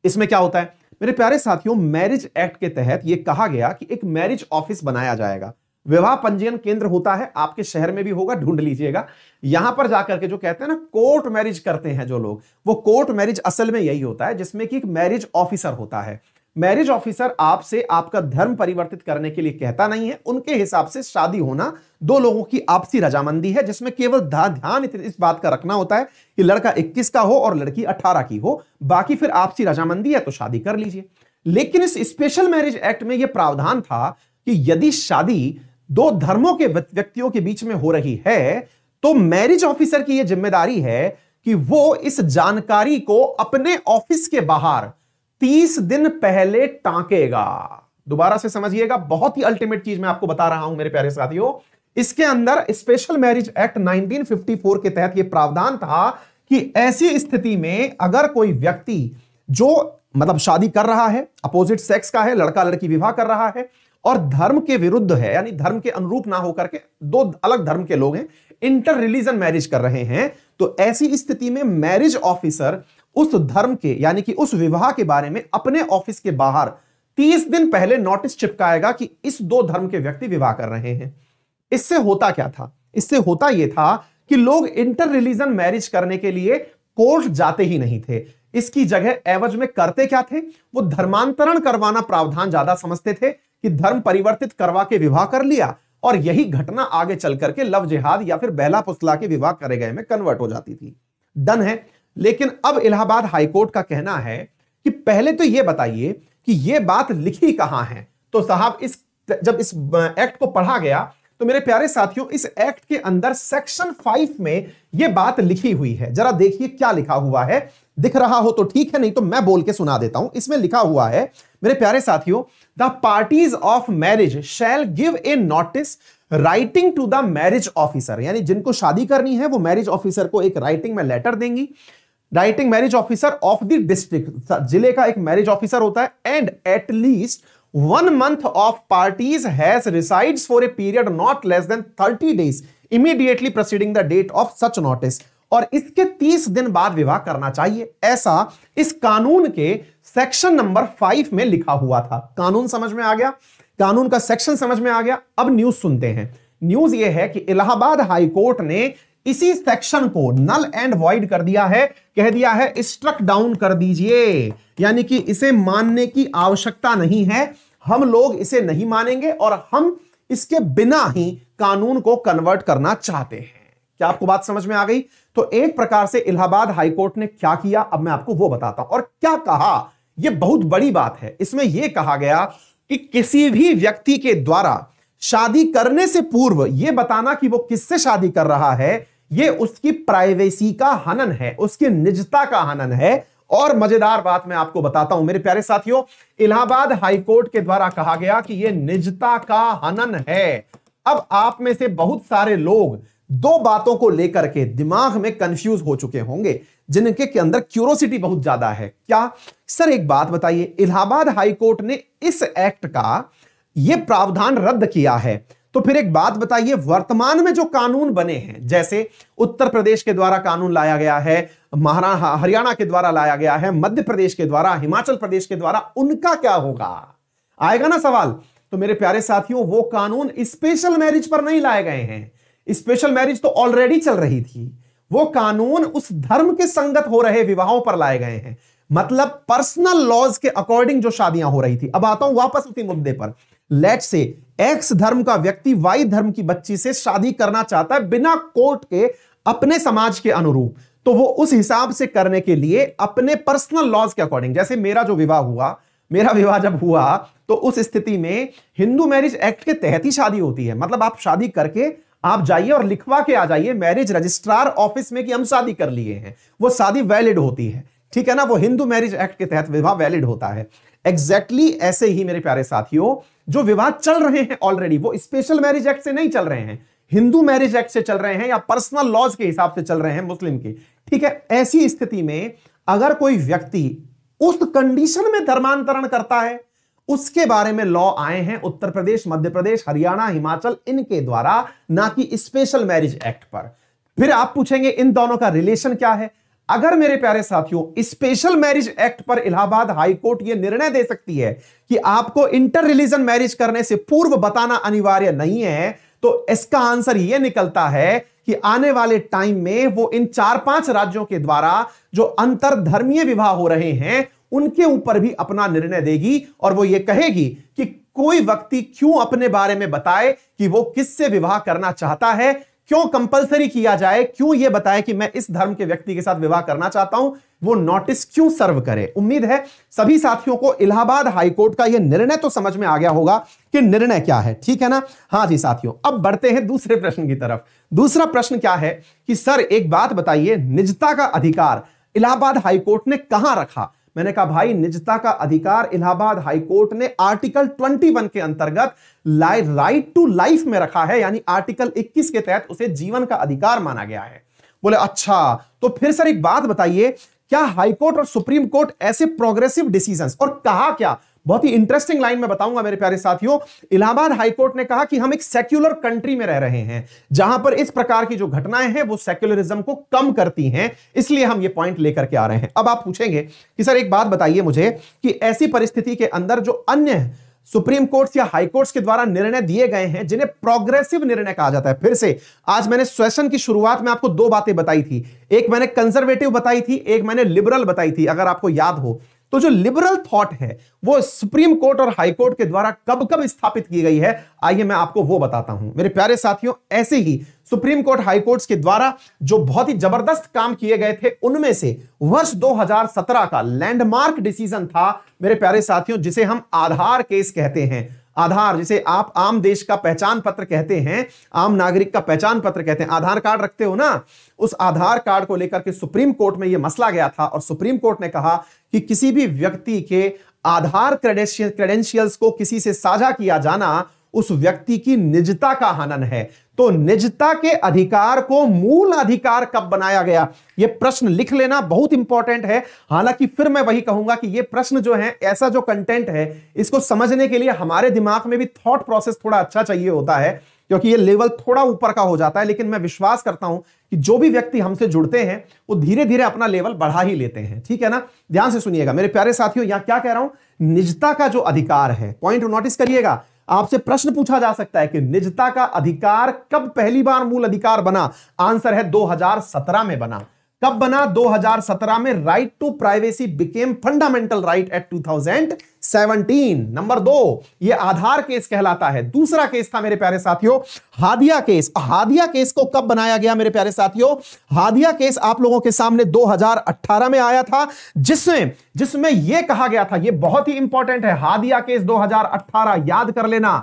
Speaker 1: इसमें क्या होता है मेरे प्यारे साथियों मैरिज एक्ट के तहत यह कहा गया कि एक मैरिज ऑफिस बनाया जाएगा विवाह पंजीयन केंद्र होता है आपके शहर में भी होगा ढूंढ लीजिएगा यहां पर जाकर के जो कहते हैं ना कोर्ट मैरिज करते हैं जो लोग वो कोर्ट मैरिज असल में यही होता है जिसमें कि एक मैरिज ऑफिसर होता है मैरिज ऑफिसर आपसे आपका धर्म परिवर्तित करने के लिए कहता नहीं है उनके हिसाब से शादी होना दो लोगों की आपसी रजामंदी है जिसमें केवल ध्यान इस बात का रखना होता है कि लड़का 21 का हो और लड़की 18 की हो बाकी फिर आपसी रजामंदी है तो शादी कर लीजिए लेकिन इस स्पेशल मैरिज एक्ट में यह प्रावधान था कि यदि शादी दो धर्मों के व्यक्तियों के बीच में हो रही है तो मैरिज ऑफिसर की यह जिम्मेदारी है कि वो इस जानकारी को अपने ऑफिस के बाहर तीस दिन पहले टांकेगा दोबारा से समझिएगा बहुत ही अल्टीमेट चीज मैं आपको बता रहा हूं मेरे प्यारे साथियों इसके अंदर स्पेशल मैरिज एक्ट 1954 के तहत यह प्रावधान था कि ऐसी स्थिति में अगर कोई व्यक्ति जो मतलब शादी कर रहा है अपोजिट सेक्स का है लड़का लड़की विवाह कर रहा है और धर्म के विरुद्ध है यानी धर्म के अनुरूप ना होकर के दो अलग धर्म के लोग हैं इंटर रिलीजन मैरिज कर रहे हैं तो ऐसी स्थिति में मैरिज ऑफिसर उस धर्म के यानी कि उस विवाह के बारे में अपने ऑफिस के बाहर तीस दिन पहले नोटिस चिपकाएगा कि इस दो धर्म के व्यक्ति विवाह कर रहे हैं इससे होता क्या था इससे होता यह था कि लोग इंटर रिलीजन मैरिज करने के लिए कोर्ट जाते ही नहीं थे इसकी जगह एवज में करते क्या थे वो धर्मांतरण करवाना प्रावधान ज्यादा समझते थे कि धर्म परिवर्तित करवा के विवाह कर लिया और यही घटना आगे चल करके लव जिहाद या फिर बेला पुसला के विवाह करे गए में कन्वर्ट हो जाती थी डन है लेकिन अब इलाहाबाद हाईकोर्ट का कहना है कि पहले तो यह बताइए कि यह बात लिखी कहां है तो साहब इस जब इस एक्ट को पढ़ा गया तो मेरे प्यारे साथियों इस एक्ट के अंदर सेक्शन फाइव में यह बात लिखी हुई है जरा देखिए क्या लिखा हुआ है दिख रहा हो तो ठीक है नहीं तो मैं बोल के सुना देता हूं इसमें लिखा हुआ है मेरे प्यारे साथियों the parties of marriage shall give a notice writing to the marriage officer यानी जिनको शादी करनी है वो मैरिज ऑफिसर को एक राइटिंग में लेटर देंगी writing marriage officer of the district जिले का एक मैरिज ऑफिसर होता है and at least one month of parties has resides for a period not less than thirty days immediately proceeding the date of such notice और इसके 30 दिन बाद विवाह करना चाहिए ऐसा इस कानून के सेक्शन नंबर 5 में लिखा हुआ था कानून समझ में आ गया कानून का सेक्शन समझ में आ गया अब न्यूज सुनते हैं न्यूज यह है कि इलाहाबाद हाई कोर्ट ने इसी सेक्शन को नल एंड वॉइड कर दिया है कह दिया है स्ट्रक डाउन कर दीजिए यानी कि इसे मानने की आवश्यकता नहीं है हम लोग इसे नहीं मानेंगे और हम इसके बिना ही कानून को कन्वर्ट करना चाहते हैं क्या आपको बात समझ में आ गई तो एक प्रकार से इलाहाबाद हाईकोर्ट ने क्या किया अब मैं आपको वो बताता हूं और क्या कहा यह बहुत बड़ी बात है इसमें यह कहा गया कि किसी भी व्यक्ति के द्वारा शादी करने से पूर्व यह बताना कि वो किससे शादी कर रहा है ये उसकी प्राइवेसी का हनन है उसकी निजता का हनन है और मजेदार बात मैं आपको बताता हूं मेरे प्यारे साथियों इलाहाबाद हाईकोर्ट के द्वारा कहा गया कि यह निजता का हनन है अब आप में से बहुत सारे लोग दो बातों को लेकर के दिमाग में कंफ्यूज हो चुके होंगे जिनके के अंदर क्यूरोसिटी बहुत ज्यादा है क्या सर एक बात बताइए इलाहाबाद हाईकोर्ट ने इस एक्ट का यह प्रावधान रद्द किया है तो फिर एक बात बताइए वर्तमान में जो कानून बने हैं जैसे उत्तर प्रदेश के द्वारा कानून लाया गया है महाराणा हरियाणा के द्वारा लाया गया है मध्य प्रदेश के द्वारा हिमाचल प्रदेश के द्वारा उनका क्या होगा आएगा ना सवाल तो मेरे प्यारे साथियों वो कानून स्पेशल मैरिज पर नहीं लाए गए हैं स्पेशल मैरिज तो ऑलरेडी चल रही थी वो कानून उस धर्म के संगत हो रहे विवाहों पर लाए गए हैं मतलब पर्सनल लॉज के अकॉर्डिंग जो शादियां हो रही थी अब आता हूं वापस उसी मुद्दे पर लेट से एक्स धर्म का व्यक्ति वाई धर्म की बच्ची से शादी करना चाहता है बिना कोर्ट के अपने समाज के अनुरूप तो वो उस हिसाब से करने के लिए अपने पर्सनल लॉज के अकॉर्डिंग जैसे मेरा जो विवाह हुआ मेरा विवाह जब हुआ तो उस स्थिति में हिंदू मैरिज एक्ट के तहत ही शादी होती है मतलब आप शादी करके आप जाइए और लिखवा के आ जाइए मैरिज रजिस्ट्रार ऑफिस में कि हम शादी कर लिए हैं वो शादी वैलिड होती है ठीक है ना वो हिंदू मैरिज एक्ट के तहत विवाह वैलिड होता है एग्जैक्टली exactly ऐसे ही मेरे प्यारे साथियों जो विवाद चल रहे हैं ऑलरेडी वो स्पेशल मैरिज एक्ट से नहीं चल रहे हैं हिंदू मैरिज एक्ट से चल रहे हैं या पर्सनल लॉज के हिसाब से चल रहे हैं मुस्लिम के ठीक है ऐसी स्थिति में अगर कोई व्यक्ति उस कंडीशन में धर्मांतरण करता है उसके बारे में लॉ आए हैं उत्तर प्रदेश मध्य प्रदेश हरियाणा हिमाचल इनके द्वारा ना कि स्पेशल मैरिज एक्ट पर फिर आप पूछेंगे इन दोनों का रिलेशन क्या है अगर मेरे प्यारे साथियों स्पेशल मैरिज एक्ट पर इलाहाबाद हाई कोर्ट यह निर्णय दे सकती है कि आपको इंटर रिलीजन मैरिज करने से पूर्व बताना अनिवार्य नहीं है तो इसका आंसर यह निकलता है कि आने वाले टाइम में वो इन चार पांच राज्यों के द्वारा जो अंतरधर्मीय विवाह हो रहे हैं उनके ऊपर भी अपना निर्णय देगी और वो ये कहेगी कि कोई व्यक्ति क्यों अपने बारे में बताए कि वो किससे विवाह करना चाहता है क्यों कंपलसरी किया जाए क्यों यह बताए कि मैं इस धर्म के व्यक्ति के साथ विवाह करना चाहता हूं वो नोटिस क्यों सर्व करे उम्मीद है सभी साथियों को इलाहाबाद हाईकोर्ट का यह निर्णय तो समझ में आ गया होगा कि निर्णय क्या है ठीक है ना हाँ जी साथियों अब बढ़ते हैं दूसरे प्रश्न की तरफ दूसरा प्रश्न क्या है कि सर एक बात बताइए निजता का अधिकार इलाहाबाद हाईकोर्ट ने कहां रखा मैंने कहा भाई निजता का अधिकार इलाहाबाद हाईकोर्ट ने आर्टिकल 21 के अंतर्गत राइट टू लाइफ में रखा है यानी आर्टिकल 21 के तहत उसे जीवन का अधिकार माना गया है बोले अच्छा तो फिर सर एक बात बताइए क्या हाईकोर्ट और सुप्रीम कोर्ट ऐसे प्रोग्रेसिव डिसीजन और कहा क्या बहुत ही इंटरेस्टिंग लाइन में बताऊंगा मेरे प्यारे साथियों इलाहाबाद हाईकोर्ट ने कहा कि हम एक सेक्युलर कंट्री में रह रहे हैं जहां पर इस प्रकार की जो घटनाएं हैं वो सेक्युलरिज्म को कम करती हैं इसलिए हम ये पॉइंट लेकर के आ रहे हैं अब आप पूछेंगे कि सर एक बात बताइए मुझे कि ऐसी परिस्थिति के अंदर जो अन्य सुप्रीम कोर्ट या हाई कोर्ट्स के द्वारा निर्णय दिए गए हैं जिन्हें प्रोग्रेसिव निर्णय कहा जाता है फिर से आज मैंने सेशन की शुरुआत में आपको दो बातें बताई थी एक मैंने कंजर्वेटिव बताई थी एक मैंने लिबरल बताई थी अगर आपको याद हो तो जो लिबरल थॉट है वो सुप्रीम कोर्ट और हाई कोर्ट के द्वारा कब कब स्थापित की गई है आइए मैं आपको वो बताता हूं मेरे प्यारे साथियों ऐसे ही सुप्रीम कोर्ट हाई कोर्ट्स के द्वारा जो बहुत ही जबरदस्त काम किए गए थे उनमें से वर्ष 2017 का लैंडमार्क डिसीजन था मेरे प्यारे साथियों जिसे हम आधार केस कहते हैं आधार जिसे आप आम देश का पहचान पत्र कहते हैं आम नागरिक का पहचान पत्र कहते हैं आधार कार्ड रखते हो ना उस आधार कार्ड को लेकर के सुप्रीम कोर्ट में यह मसला गया था और सुप्रीम कोर्ट ने कहा कि किसी भी व्यक्ति के आधार क्रेडेंशियल क्रेडेंशियल्स को किसी से साझा किया जाना उस व्यक्ति की निजता का हनन है तो निजता के अधिकार को मूल अधिकार कब बनाया गया यह प्रश्न लिख लेना बहुत इंपॉर्टेंट है हालांकि फिर मैं वही कहूंगा कि यह प्रश्न जो है ऐसा जो कंटेंट है इसको समझने के लिए हमारे दिमाग में भी थॉट प्रोसेस थोड़ा अच्छा चाहिए होता है क्योंकि ये लेवल थोड़ा ऊपर का हो जाता है लेकिन मैं विश्वास करता हूं कि जो भी व्यक्ति हमसे जुड़ते हैं वो धीरे धीरे अपना लेवल बढ़ा ही लेते हैं ठीक है ना ध्यान से सुनिएगा मेरे प्यारे साथियों यहां क्या कह रहा हूं निजता का जो अधिकार है पॉइंट नोटिस करिएगा आपसे प्रश्न पूछा जा सकता है कि निजता का अधिकार कब पहली बार मूल अधिकार बना आंसर है 2017 में बना कब बना 2017 में right to privacy became fundamental right eight thousand seventeen number दो ये आधार केस कहलाता है दूसरा केस था मेरे प्यारे साथियों हादिया केस हादिया केस को कब बनाया गया मेरे प्यारे साथियों हादिया केस आप लोगों के सामने 2018 में आया था जिसमें जिसमें यह कहा गया था यह बहुत ही इंपॉर्टेंट है हादिया केस 2018 याद कर लेना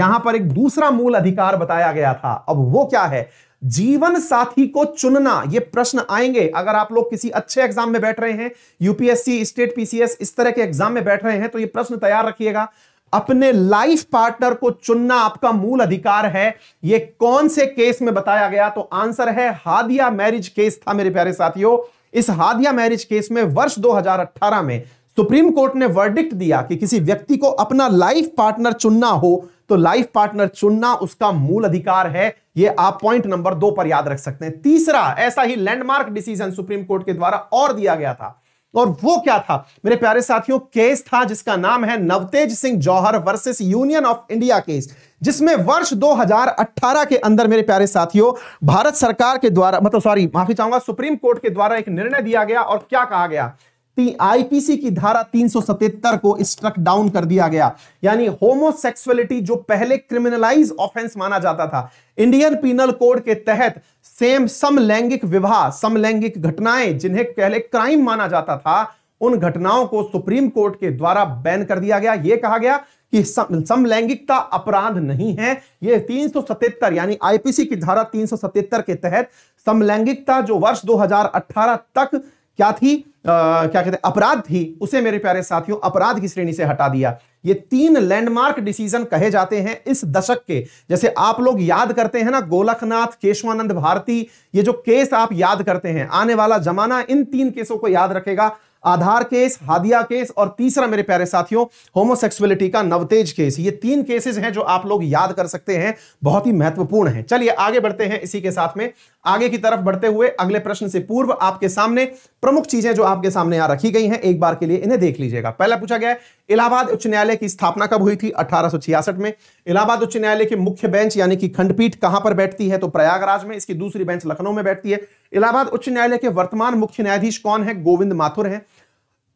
Speaker 1: यहां पर एक दूसरा मूल अधिकार बताया गया था अब वो क्या है जीवन साथी को चुनना ये प्रश्न आएंगे अगर आप लोग किसी अच्छे एग्जाम में बैठ रहे हैं यूपीएससी स्टेट पीसीएस इस तरह के एग्जाम में बैठ रहे हैं तो ये प्रश्न तैयार रखिएगा अपने लाइफ पार्टनर को चुनना आपका मूल अधिकार है ये कौन से केस में बताया गया तो आंसर है हादिया मैरिज केस था मेरे प्यारे साथियों इस हादिया मैरिज केस में वर्ष 2018 में सुप्रीम कोर्ट ने वर्डिक्ट दिया कि किसी व्यक्ति को अपना लाइफ पार्टनर चुनना हो तो लाइफ पार्टनर चुनना उसका मूल अधिकार है यह आप पॉइंट नंबर दो पर याद रख सकते हैं तीसरा ऐसा ही लैंडमार्क डिसीजन सुप्रीम कोर्ट के द्वारा और दिया गया था और वो क्या था मेरे प्यारे साथियों केस था जिसका नाम है Navtej Singh Johar versus Union of India case जिसमें वर्ष 2018 के अंदर मेरे प्यारे साथियों भारत सरकार के द्वारा मतलब सॉरी माफी चाहूंगा सुप्रीम कोर्ट के द्वारा एक निर्णय दिया गया और क्या कहा गया आईपीसी की धारा 377 को स्ट्रक डाउन कर दिया गया यानी होमोसेक्सुअलिटी जो पहले क्रिमिनलाइज ऑफेंस माना जाता था इंडियन पीनल कोड के तहत सेम समलैंगिक विवाह समलैंगिक घटनाएं जिन्हें पहले क्राइम माना जाता था उन घटनाओं को सुप्रीम कोर्ट के द्वारा बैन कर दिया गया यह कहा गया कि समलैंगिकता अपराध नहीं है यह 377 यानी आईपीसी की धारा 377 के तहत समलैंगिकता जो वर्ष 2018 तक क्या थी आ, क्या कहते हैं अपराध थी उसे मेरे प्यारे साथियों अपराध की श्रेणी से हटा दिया ये तीन लैंडमार्क डिसीजन कहे जाते हैं इस दशक के जैसे आप लोग याद करते हैं ना गोलखनाथ केशवानंद भारती ये जो केस आप याद करते हैं आने वाला जमाना इन तीन केसों को याद रखेगा आधार केस हादिया केस और तीसरा मेरे प्यारे साथियों होमोसेक्सुअलिटी का नवतेज केस ये तीन केसेस हैं जो आप लोग याद कर सकते हैं बहुत ही महत्वपूर्ण है चलिए आगे बढ़ते हैं इसी के साथ में आगे की तरफ बढ़ते हुए अगले प्रश्न से पूर्व आपके सामने प्रमुख चीजें जो आपके सामने यहां रखी गई हैं एक बार के लिए इन्हें देख लीजिएगा पहला पूछा गया इलाहाबाद उच्च न्यायालय की स्थापना कब हुई थी अठारह में इलाहाबाद उच्च न्यायालय की मुख्य बेंच यानी कि खंडपीठ कहां पर बैठती है तो प्रयागराज में इसकी दूसरी बेंच लखनऊ में बैठती है इलाहाबाद उच्च न्यायालय के वर्तमान मुख्य न्यायाधीश कौन है गोविंद माथुर है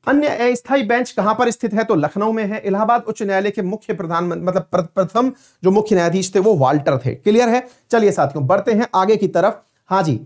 Speaker 1: अन्य अस्थायी बेंच कहां पर स्थित है तो लखनऊ में है इलाहाबाद उच्च न्यायालय के मुख्य प्रधान मतलब प्रथम जो मुख्य न्यायाधीश थे वो वाल्टर थे क्लियर है चलिए साथियों बढ़ते हैं आगे की तरफ हाँ जी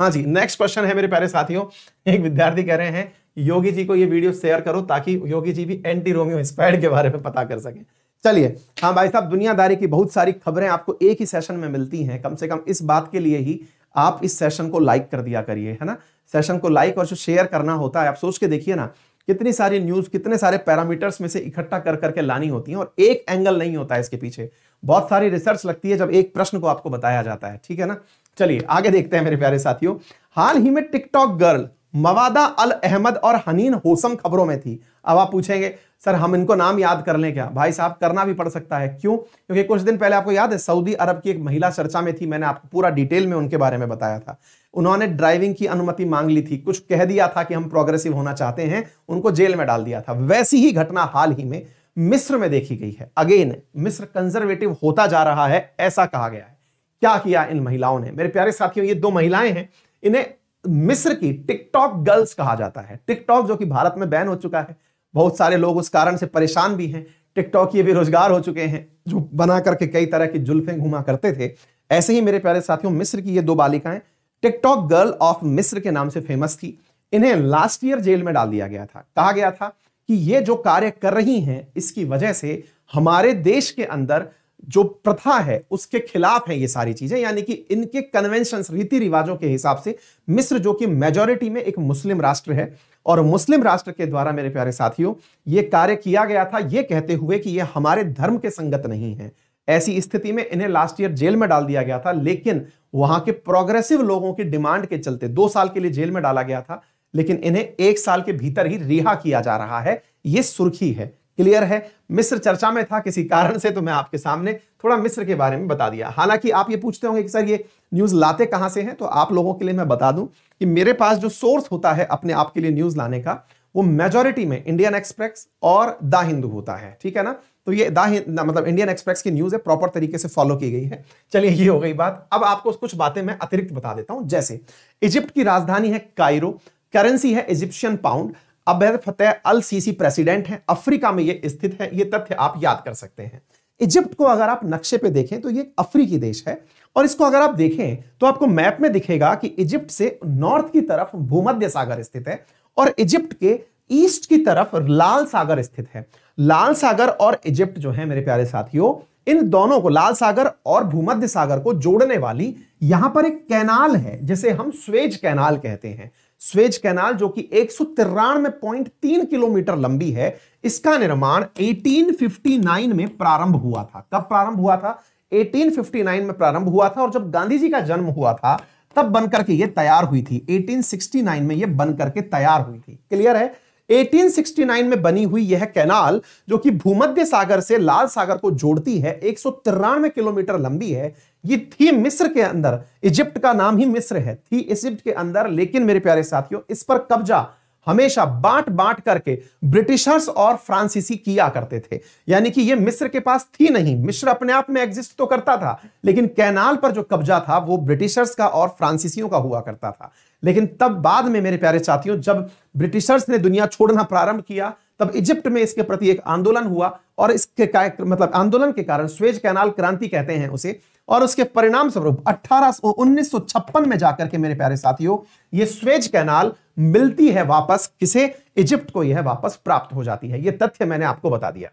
Speaker 1: हाँ जी नेक्स्ट क्वेश्चन है मेरे प्यारे साथियों एक विद्यार्थी कह रहे हैं योगी जी को ये वीडियो शेयर करो ताकि योगी जी भी एंटी रोमियो स्पैड के बारे में पता कर सके चलिए हाँ भाई साहब दुनियादारी की बहुत सारी खबरें आपको एक ही सेशन में मिलती हैं कम से कम इस बात के लिए ही आप इस सेशन को लाइक कर दिया करिए है ना सेशन को लाइक और जो शेयर करना होता है आप सोच के देखिए ना कितनी सारी न्यूज कितने सारे पैरामीटर्स में से इकट्ठा कर करके लानी होती है और एक एंगल नहीं होता है इसके पीछे बहुत सारी रिसर्च लगती है जब एक प्रश्न को आपको बताया जाता है ठीक है ना चलिए आगे देखते हैं मेरे प्यारे साथियों हाल ही में TikTok girl Mawada Al Ahmed और हनीन होसम खबरों में थी अब आप पूछेंगे सर हम इनको नाम याद कर लें क्या भाई साहब करना भी पड़ सकता है क्यों क्योंकि कुछ दिन पहले आपको याद है सऊदी अरब की एक महिला चर्चा में थी मैंने आपको पूरा डिटेल में उनके बारे में बताया था उन्होंने ड्राइविंग की अनुमति मांग ली थी कुछ कह दिया था कि हम प्रोग्रेसिव होना चाहते हैं उनको जेल में डाल दिया था वैसी ही घटना हाल ही में मिस्र में देखी गई है अगेन मिस्र कंजर्वेटिव होता जा रहा है ऐसा कहा गया है क्या किया इन महिलाओं ने मेरे प्यारे साथियों ये दो महिलाएं हैं इन्हें मिस्र की टिकटॉक गर्ल्स कहा जाता है टिकटॉक जो कि भारत में बैन हो चुका है बहुत सारे लोग उस कारण से परेशान भी हैं टिकटॉक ये बेरोजगार हो चुके हैं जो बना करके कई तरह की जुल्फें घुमा करते थे ऐसे ही मेरे प्यारे साथियों मिस्र की ये दो बालिकाएं टिकटॉक गर्ल ऑफ मिस्र के नाम से फेमस थी इन्हें लास्ट ईयर जेल में डाल दिया गया था कहा गया था कि ये जो कार्य कर रही हैं इसकी वजह से हमारे देश के अंदर जो प्रथा है उसके खिलाफ है ये सारी चीजें यानी कि इनके कन्वेंशन रीति रिवाजों के हिसाब से मिस्र जो कि मेजोरिटी में एक मुस्लिम राष्ट्र है और मुस्लिम राष्ट्र के द्वारा मेरे प्यारे साथियों ये कार्य किया गया था ये कहते हुए कि ये हमारे धर्म के संगत नहीं है ऐसी स्थिति में इन्हें लास्ट ईयर जेल में डाल दिया गया था लेकिन वहां के प्रोग्रेसिव लोगों की डिमांड के चलते दो साल के लिए जेल में डाला गया था लेकिन इन्हें एक साल के भीतर ही रिहा किया जा रहा है यह सुर्खी है क्लियर है मिस्र चर्चा में था किसी कारण से तो मैं आपके सामने थोड़ा मिस्र के बारे में बता दिया हालांकि आप ये पूछते होंगे कि सर ये न्यूज़ लाते कहां से हैं तो आप लोगों के लिए मैं बता दूं कि मेरे पास जो सोर्स होता है अपने आप के लिए न्यूज़ लाने का वो मेजोरिटी में इंडियन एक्सप्रेस और द हिंदू होता है ठीक है ना तो ये द मतलब इंडियन एक्सप्रेस की न्यूज़ है प्रॉपर तरीके से फॉलो की गई है चलिए ये हो गई बात अब आपको कुछ बातें मैं अतिरिक्त बता देता हूं जैसे इजिप्ट की राजधानी है कायरो करेंसी है Egyptian pound Abdel Fattah Al Sisi president है अफ्रीका में ये स्थित है ये तथ्य आप याद कर सकते हैं इजिप्ट को अगर आप नक्शे पे देखें तो ये अफ्रीकी देश है और इसको अगर आप देखें तो आपको मैप में दिखेगा कि इजिप्ट से नॉर्थ की तरफ भूमध्य सागर स्थित है और इजिप्ट के ईस्ट की तरफ लाल सागर स्थित है लाल सागर और इजिप्ट जो है मेरे प्यारे साथियों इन दोनों को लाल सागर और भूमध्य सागर को जोड़ने वाली यहां पर एक कैनाल है जिसे हम स्वेज कैनाल कहते हैं स्वेज कैनाल जो कि एक किलोमीटर लंबी है इसका निर्माण 1859 में प्रारंभ हुआ था कब प्रारंभ हुआ था 1859 में प्रारंभ हुआ था और जब गांधी जी का जन्म हुआ था तब बनकर के ये तैयार हुई थी 1869 में ये बनकर के तैयार हुई थी क्लियर है 1869 में बनी हुई यह कैनाल जो कि भूमध्य सागर से लाल सागर को जोड़ती है एक किलोमीटर लंबी है ये थी मिस्र के अंदर इजिप्ट का नाम ही मिस्र है थी इजिप्ट के अंदर लेकिन मेरे प्यारे साथियों इस पर कब्जा हमेशा बांट बांट करके ब्रिटिशर्स और फ्रांसीसी किया करते थे यानी कि ये मिस्र के पास थी नहीं मिस्र अपने आप में एग्जिस्ट तो करता था लेकिन कैनाल पर जो कब्जा था वो ब्रिटिशर्स का और फ्रांसीसियों का हुआ करता था लेकिन तब बाद में मेरे प्यारे साथियों जब ब्रिटिशर्स ने दुनिया छोड़ना प्रारंभ किया तब इजिप्ट में इसके प्रति एक आंदोलन हुआ और इसके मतलब आंदोलन के कारण स्वेज कैनाल क्रांति कहते हैं उसे और उसके परिणाम स्वरूप अठारह उन्नीस में जाकर के मेरे प्यारे साथियों ये स्वेज कैनाल मिलती है वापस किसे इजिप्ट को यह वापस प्राप्त हो जाती है यह तथ्य मैंने आपको बता दिया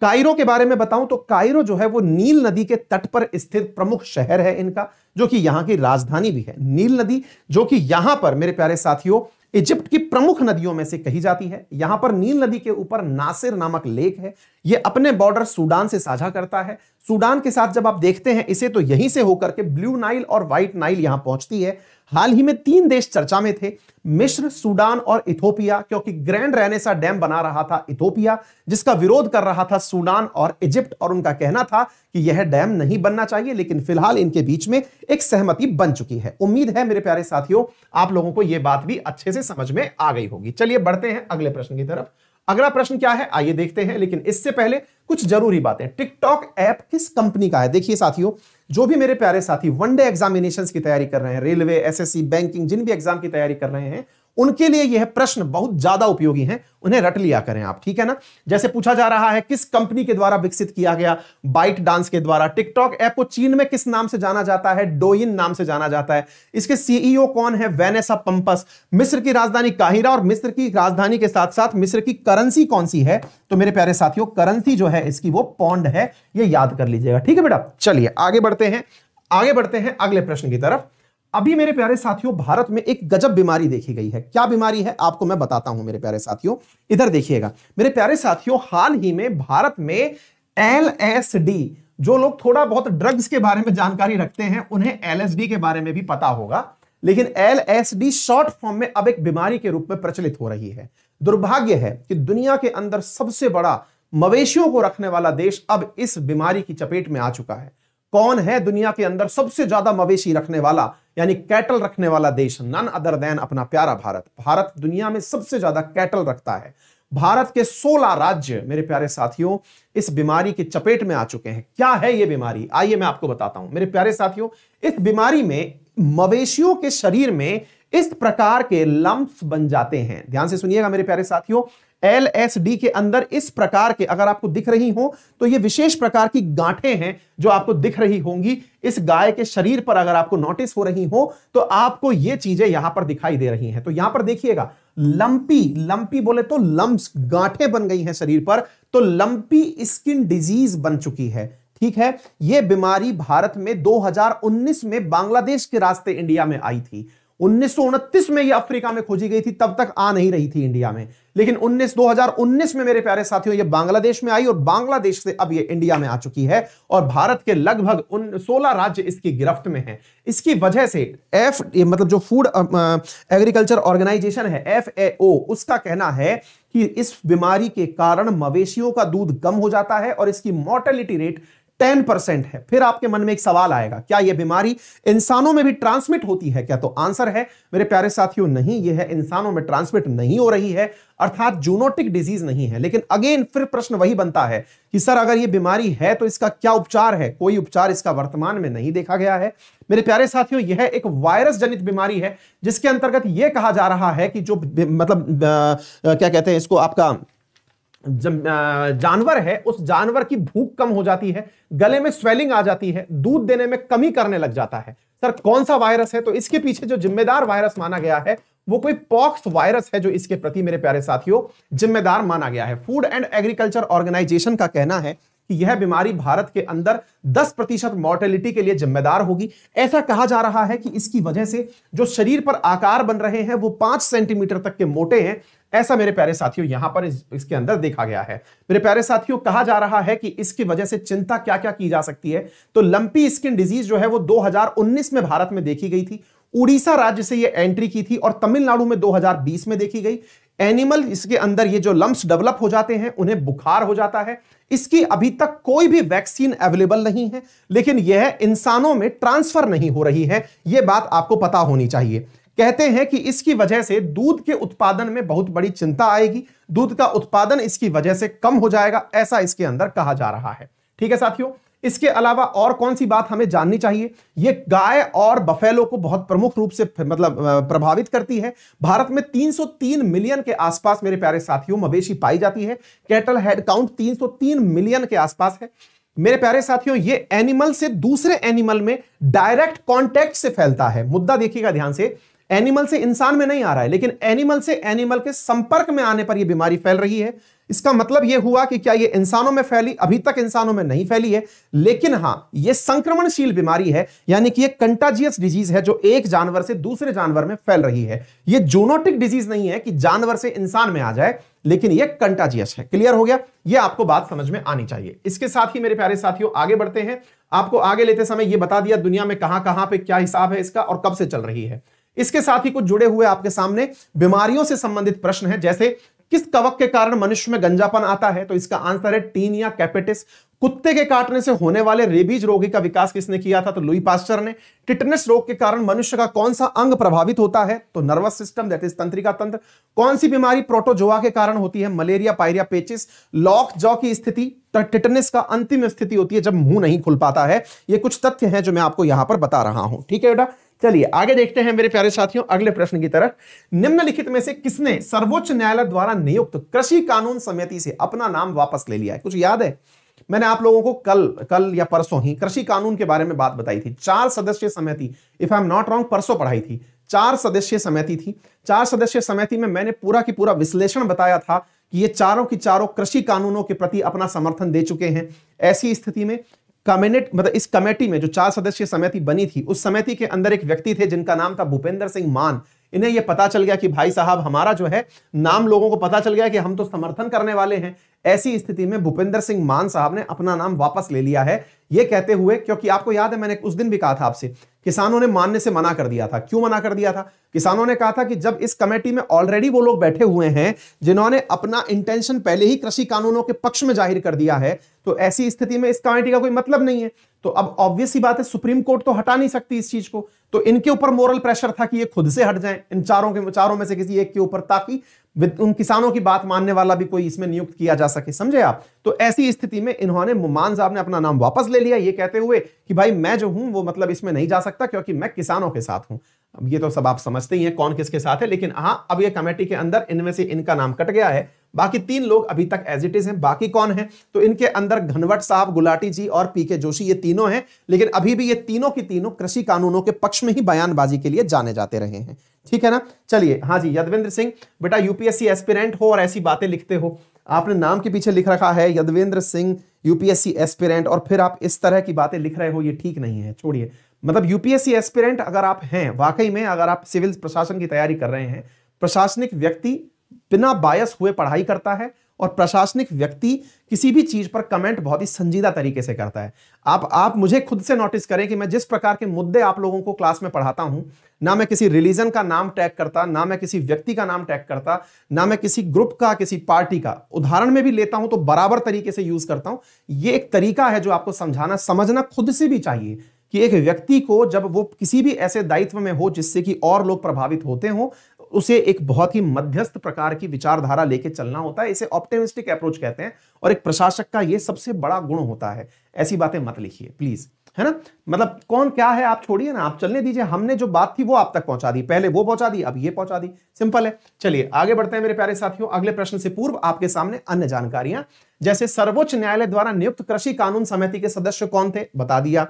Speaker 1: कायरो के बारे में बताऊं तो कायरो जो है वो नील नदी के तट पर स्थित प्रमुख शहर है इनका जो कि यहां की राजधानी भी है नील नदी जो कि यहां पर मेरे प्यारे साथियों इजिप्ट की प्रमुख नदियों में से कही जाती है यहां पर नील नदी के ऊपर नासिर नामक लेक है यह अपने बॉर्डर सूडान से साझा करता है सूडान के साथ जब आप देखते हैं इसे तो यहीं से होकर के ब्लू नाइल और व्हाइट नाइल यहां पहुंचती है हाल ही में तीन देश चर्चा में थे मिश्र सूडान और इथोपिया क्योंकि ग्रैंड रेनेसा डैम बना रहा था इथोपिया जिसका विरोध कर रहा था सूडान और इजिप्ट और उनका कहना था कि यह डैम नहीं बनना चाहिए लेकिन फिलहाल इनके बीच में एक सहमति बन चुकी है उम्मीद है मेरे प्यारे साथियों आप लोगों को यह बात भी अच्छे से समझ में आ गई होगी चलिए बढ़ते हैं अगले प्रश्न की तरफ अगला प्रश्न क्या है आइए देखते हैं लेकिन इससे पहले कुछ जरूरी बातें टिकटॉक ऐप किस कंपनी का है देखिए साथियों जो भी मेरे प्यारे साथी वनडे एग्जामिनेशन की तैयारी कर रहे हैं रेलवे एसएससी बैंकिंग जिन भी एग्जाम की तैयारी कर रहे हैं उनके लिए यह प्रश्न बहुत ज्यादा उपयोगी है उन्हें रट लिया करें आप ठीक है ना जैसे पूछा जा रहा है किस कंपनी के द्वारा विकसित किया गया बाइट डांस के द्वारा टिकटॉक ऐप को चीन में किस नाम से जाना जाता है डोइन नाम से जाना जाता है इसके सीईओ e कौन है वेनेसा पंपस मिस्र की राजधानी काहिरा और मिस्र की राजधानी के साथ साथ मिस्र की करेंसी कौन सी है तो मेरे प्यारे साथियों करेंसी जो है इसकी वो पौंड है यह याद कर लीजिएगा ठीक है बेटा चलिए आगे बढ़ते हैं आगे बढ़ते हैं अगले प्रश्न की तरफ अभी मेरे प्यारे साथियों भारत में एक गजब बीमारी देखी गई है क्या बीमारी है आपको मैं बताता हूं मेरे प्यारे साथियों इधर देखिएगा मेरे प्यारे साथियों हाल ही में भारत में एल जो लोग थोड़ा बहुत ड्रग्स के बारे में जानकारी रखते हैं उन्हें एल के बारे में भी पता होगा लेकिन एल शॉर्ट फॉर्म में अब एक बीमारी के रूप में प्रचलित हो रही है दुर्भाग्य है कि दुनिया के अंदर सबसे बड़ा मवेशियों को रखने वाला देश अब इस बीमारी की चपेट में आ चुका है कौन है दुनिया के अंदर सबसे ज्यादा मवेशी रखने वाला यानी कैटल रखने वाला देश नन अदर देन अपना प्यारा भारत भारत दुनिया में सबसे ज्यादा कैटल रखता है भारत के 16 राज्य मेरे प्यारे साथियों इस बीमारी की चपेट में आ चुके हैं क्या है यह बीमारी आइए मैं आपको बताता हूं मेरे प्यारे साथियों इस बीमारी में मवेशियों के शरीर में इस प्रकार के लम्ब बन जाते हैं ध्यान से सुनिएगा मेरे प्यारे साथियों एल एस डी के अंदर इस प्रकार के अगर आपको दिख रही हो तो ये विशेष प्रकार की गांठें हैं जो आपको दिख रही होंगी इस गाय के शरीर पर अगर आपको नोटिस हो रही हो तो आपको ये चीजें यहां पर दिखाई दे रही हैं तो यहां पर देखिएगा लंपी लंपी बोले तो लम्स गांठें बन गई हैं शरीर पर तो लंपी स्किन डिजीज बन चुकी है ठीक है यह बीमारी भारत में 2019 में बांग्लादेश के रास्ते इंडिया में आई थी उन्नीस में ये अफ्रीका में खोजी गई थी तब तक आ नहीं रही थी इंडिया में लेकिन 19 2019 में मेरे प्यारे साथियों ये बांग्लादेश में आई और बांग्लादेश से अब ये इंडिया में आ चुकी है और भारत के लगभग उन सोलह राज्य इसकी गिरफ्त में हैं इसकी वजह से एफ मतलब जो फूड एग्रीकल्चर ऑर्गेनाइजेशन है एफ उसका कहना है कि इस बीमारी के कारण मवेशियों का दूध कम हो जाता है और इसकी मोर्टेलिटी रेट टेन परसेंट है फिर आपके मन में एक सवाल आएगा क्या यह बीमारी इंसानों में भी ट्रांसमिट होती है क्या तो आंसर है मेरे प्यारे साथियों नहीं यह है इंसानों में ट्रांसमिट नहीं हो रही है अर्थात जूनोटिक डिजीज नहीं है लेकिन अगेन फिर प्रश्न वही बनता है कि सर अगर यह बीमारी है तो इसका क्या उपचार है कोई उपचार इसका वर्तमान में नहीं देखा गया है मेरे प्यारे साथियों यह एक वायरस जनित बीमारी है जिसके अंतर्गत यह कहा जा रहा है कि जो मतलब आ, क्या कहते हैं इसको आपका जानवर है उस जानवर की भूख कम हो जाती है गले में स्वेलिंग आ जाती है दूध देने में कमी करने लग जाता है सर कौन सा वायरस है तो इसके पीछे जो जिम्मेदार वायरस माना गया है वो कोई पॉक्स वायरस है जो इसके प्रति मेरे प्यारे साथियों जिम्मेदार माना गया है फूड एंड एग्रीकल्चर ऑर्गेनाइजेशन का कहना है कि यह बीमारी भारत के अंदर 10 प्रतिशत मोर्टेलिटी के लिए जिम्मेदार होगी ऐसा कहा जा रहा है कि इसकी वजह से जो शरीर पर आकार बन रहे हैं वो पांच सेंटीमीटर तक के मोटे हैं ऐसा मेरे प्यारे साथियों यहां पर इस, इसके अंदर देखा गया है मेरे प्यारे साथियों कहा जा रहा है कि इसकी वजह से चिंता क्या क्या की जा सकती है तो लंपी स्किन डिजीज जो है वो 2019 में भारत में देखी गई थी उड़ीसा राज्य से ये एंट्री की थी और तमिलनाडु में 2020 में देखी गई एनिमल इसके अंदर ये जो लम्ब डेवलप हो जाते हैं उन्हें बुखार हो जाता है इसकी अभी तक कोई भी वैक्सीन अवेलेबल नहीं है लेकिन यह इंसानों में ट्रांसफर नहीं हो रही है यह बात आपको पता होनी चाहिए कहते हैं कि इसकी वजह से दूध के उत्पादन में बहुत बड़ी चिंता आएगी दूध का उत्पादन इसकी वजह से कम हो जाएगा ऐसा इसके अंदर कहा जा रहा है ठीक है साथियों इसके अलावा और कौन सी बात हमें जाननी चाहिए यह गाय और बफेलो को बहुत प्रमुख रूप से मतलब प्रभावित करती है भारत में 303 मिलियन के आसपास मेरे प्यारे साथियों मवेशी पाई जाती है कैटल हेड काउंट 303 मिलियन के आसपास है मेरे प्यारे साथियों ये एनिमल से दूसरे एनिमल में डायरेक्ट कॉन्टेक्ट से फैलता है मुद्दा देखिएगा ध्यान से एनिमल से इंसान में नहीं आ रहा है लेकिन एनिमल से एनिमल के संपर्क में आने पर यह बीमारी फैल रही है इसका मतलब यह हुआ कि क्या यह इंसानों में फैली अभी तक इंसानों में नहीं फैली है लेकिन हां यह संक्रमणशील बीमारी है यानी कि यह कंटाजियस डिजीज है जो एक जानवर से दूसरे जानवर में फैल रही है यह जोनोटिक डिजीज नहीं है कि जानवर से इंसान में आ जाए लेकिन यह कंटाजियस है क्लियर हो गया यह आपको बात समझ में आनी चाहिए इसके साथ ही मेरे प्यारे साथियों आगे बढ़ते हैं आपको आगे लेते समय यह बता दिया दुनिया में कहां कहां पर क्या हिसाब है इसका और कब से चल रही है इसके साथ ही कुछ जुड़े हुए आपके सामने बीमारियों से संबंधित प्रश्न है जैसे किस कवक के कारण मनुष्य में गंजापन आता है तो इसका आंसर है टीन या कैपेटिस कुत्ते के काटने से होने वाले रेबीज रोगी का विकास किसने किया था तो लुई पास्टर ने टिटनेस रोग के कारण मनुष्य का कौन सा अंग प्रभावित होता है तो नर्वस सिस्टम दैट इज तंत्रिका तंत्र कौन सी बीमारी प्रोटोजोआ के कारण होती है मलेरिया पायरिया पेचिस लॉक जॉ की स्थिति तो टिटनेस का अंतिम स्थिति होती है जब मुंह नहीं खुल पाता है ये कुछ तथ्य है जो मैं आपको यहां पर बता रहा हूं ठीक है बेटा चलिए आगे देखते हैं मेरे प्यारे साथियों अगले प्रश्न की तरफ निम्नलिखित में से किसने सर्वोच्च न्यायालय द्वारा नियुक्त कृषि कानून समिति से अपना नाम वापस ले लिया है कुछ याद है मैंने आप लोगों को कल कल या परसों ही कृषि कानून के बारे में बात बताई थी चार सदस्यीय समिति if I am not wrong परसों पढ़ाई थी चार सदस्यीय समिति थी चार सदस्यीय समिति में मैंने पूरा की पूरा विश्लेषण बताया था कि ये चारों की चारों कृषि कानूनों के प्रति अपना समर्थन दे चुके हैं ऐसी स्थिति में कमेनेट मतलब इस कमेटी में जो चार सदस्य समिति बनी थी उस समिति के अंदर एक व्यक्ति थे जिनका नाम था भूपेंद्र सिंह मान इन्हें यह पता चल गया कि भाई साहब हमारा जो है नाम लोगों को पता चल गया कि हम तो समर्थन करने वाले हैं ऐसी स्थिति में भूपेंद्र सिंह मान साहब ने अपना नाम वापस ले लिया है यह कहते हुए क्योंकि आपको याद है मैंने उस दिन भी कहा था आपसे किसानों ने मानने से मना कर दिया था क्यों मना कर दिया था किसानों ने कहा था कि जब इस कमेटी में ऑलरेडी वो लोग बैठे हुए हैं जिन्होंने अपना इंटेंशन पहले ही कृषि कानूनों के पक्ष में जाहिर कर दिया है तो ऐसी स्थिति में इस कमेटी का कोई मतलब नहीं है तो अब ऑब्वियस ही बात है सुप्रीम कोर्ट तो हटा नहीं सकती इस चीज को तो इनके ऊपर मोरल प्रेशर था कि ये खुद से हट जाएं इन चारों के चारों में से किसी एक के ऊपर ताकि उन किसानों की बात मानने वाला भी कोई इसमें नियुक्त किया जा सके समझे आप तो ऐसी स्थिति में इन्होंने मुमान साहब ने अपना नाम वापस ले लिया ये कहते हुए कि भाई मैं जो हूं वो मतलब इसमें नहीं जा सकता क्योंकि मैं किसानों के साथ हूं अब ये तो सब आप समझते ही हैं कौन किसके साथ है लेकिन हाँ अब ये कमेटी के अंदर इनमें से इनका नाम कट गया है बाकी तीन लोग अभी तक एज इट इज हैं बाकी कौन है तो इनके अंदर घनवट साहब गुलाटी जी और पीके जोशी ये तीनों हैं लेकिन अभी भी ये तीनों की तीनों कृषि कानूनों के पक्ष में ही बयानबाजी के लिए जाने जाते रहे हैं ठीक है ना चलिए हाँ जी यदवेंद्र सिंह बेटा यूपीएससी एस्पिरेंट हो और ऐसी बातें लिखते हो आपने नाम के पीछे लिख रखा है यदवेंद्र सिंह यूपीएससी एस्पिरेंट और फिर आप इस तरह की बातें लिख रहे हो ये ठीक नहीं है छोड़िए मतलब यूपीएससी एस्पिरेंट अगर आप हैं वाकई में अगर आप सिविल प्रशासन की तैयारी कर रहे हैं प्रशासनिक व्यक्ति बिना बायस हुए पढ़ाई करता है और प्रशासनिक व्यक्ति किसी भी चीज पर कमेंट बहुत ही संजीदा तरीके से करता है आप आप मुझे खुद से नोटिस करें कि मैं जिस प्रकार के मुद्दे आप लोगों को क्लास में पढ़ाता हूं ना मैं किसी रिलीजन का नाम टैग करता ना मैं किसी व्यक्ति का नाम टैग करता ना मैं किसी ग्रुप का किसी पार्टी का उदाहरण में भी लेता हूं तो बराबर तरीके से यूज करता हूं यह एक तरीका है जो आपको समझाना समझना खुद से भी चाहिए कि एक व्यक्ति को जब वो किसी भी ऐसे दायित्व में हो जिससे कि और लोग प्रभावित होते हों उसे एक बहुत ही मध्यस्थ प्रकार की विचारधारा लेके चलना होता है इसे ऑप्टिमिस्टिक अप्रोच कहते हैं और एक प्रशासक का ये सबसे बड़ा गुण होता है ऐसी बातें मत लिखिए प्लीज है ना मतलब कौन क्या है आप छोड़िए ना आप चलने दीजिए हमने जो बात थी वो आप तक पहुंचा दी पहले वो पहुंचा दी अब ये पहुंचा दी सिंपल है चलिए आगे बढ़ते हैं मेरे प्यारे साथियों अगले प्रश्न से पूर्व आपके सामने अन्य जानकारियां जैसे सर्वोच्च न्यायालय द्वारा नियुक्त कृषि कानून समिति के सदस्य कौन थे बता दिया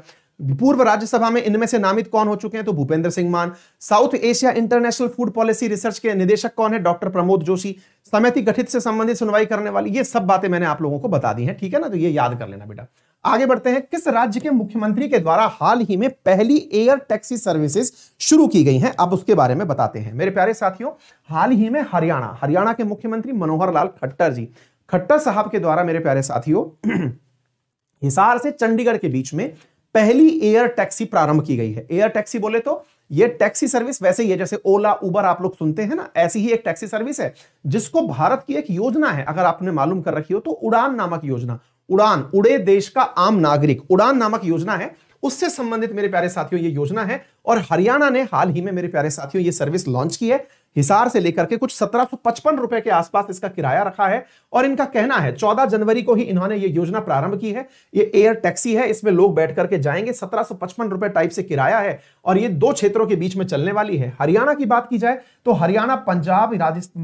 Speaker 1: पूर्व राज्यसभा में इनमें से नामित कौन हो चुके हैं तो Bhupendra Singh Mann South Asia international food policy research के निदेशक कौन है डॉक्टर प्रमोद जोशी समिति गठित से संबंधित सुनवाई करने वाली ये सब बातें मैंने आप लोगों को बता दी हैं ठीक है ना तो ये याद कर लेना बेटा आगे बढ़ते हैं किस राज्य के मुख्यमंत्री के द्वारा हाल ही में पहली एयर टैक्सी सर्विसेज शुरू की गई हैं अब उसके बारे में बताते हैं मेरे प्यारे साथियों हाल ही में हरियाणा हरियाणा के मुख्यमंत्री मनोहर लाल खट्टर जी खट्टर साहब के द्वारा मेरे प्यारे साथियों हिसार से चंडीगढ़ के बीच में पहली एयर टैक्सी प्रारंभ की गई है एयर टैक्सी बोले तो ये टैक्सी सर्विस वैसे ही है जैसे ओला उबर आप लोग सुनते हैं ना ऐसी ही एक टैक्सी सर्विस है जिसको भारत की एक योजना है अगर आपने मालूम कर रखी हो तो उड़ान नामक योजना उड़ान उड़े देश का आम नागरिक उड़ान नामक योजना है उससे संबंधित मेरे प्यारे साथियों ये योजना है और हरियाणा ने हाल ही में मेरे प्यारे साथियों ये सर्विस लॉन्च की है हिसार से लेकर के कुछ सत्रह रुपए के आसपास इसका किराया रखा है और इनका कहना है 14 जनवरी को ही इन्होंने ये योजना प्रारंभ की है ये एयर टैक्सी है इसमें लोग बैठ करके जाएंगे सत्रह रुपए टाइप से किराया है और ये दो क्षेत्रों के बीच में चलने वाली है हरियाणा की बात की जाए तो हरियाणा पंजाब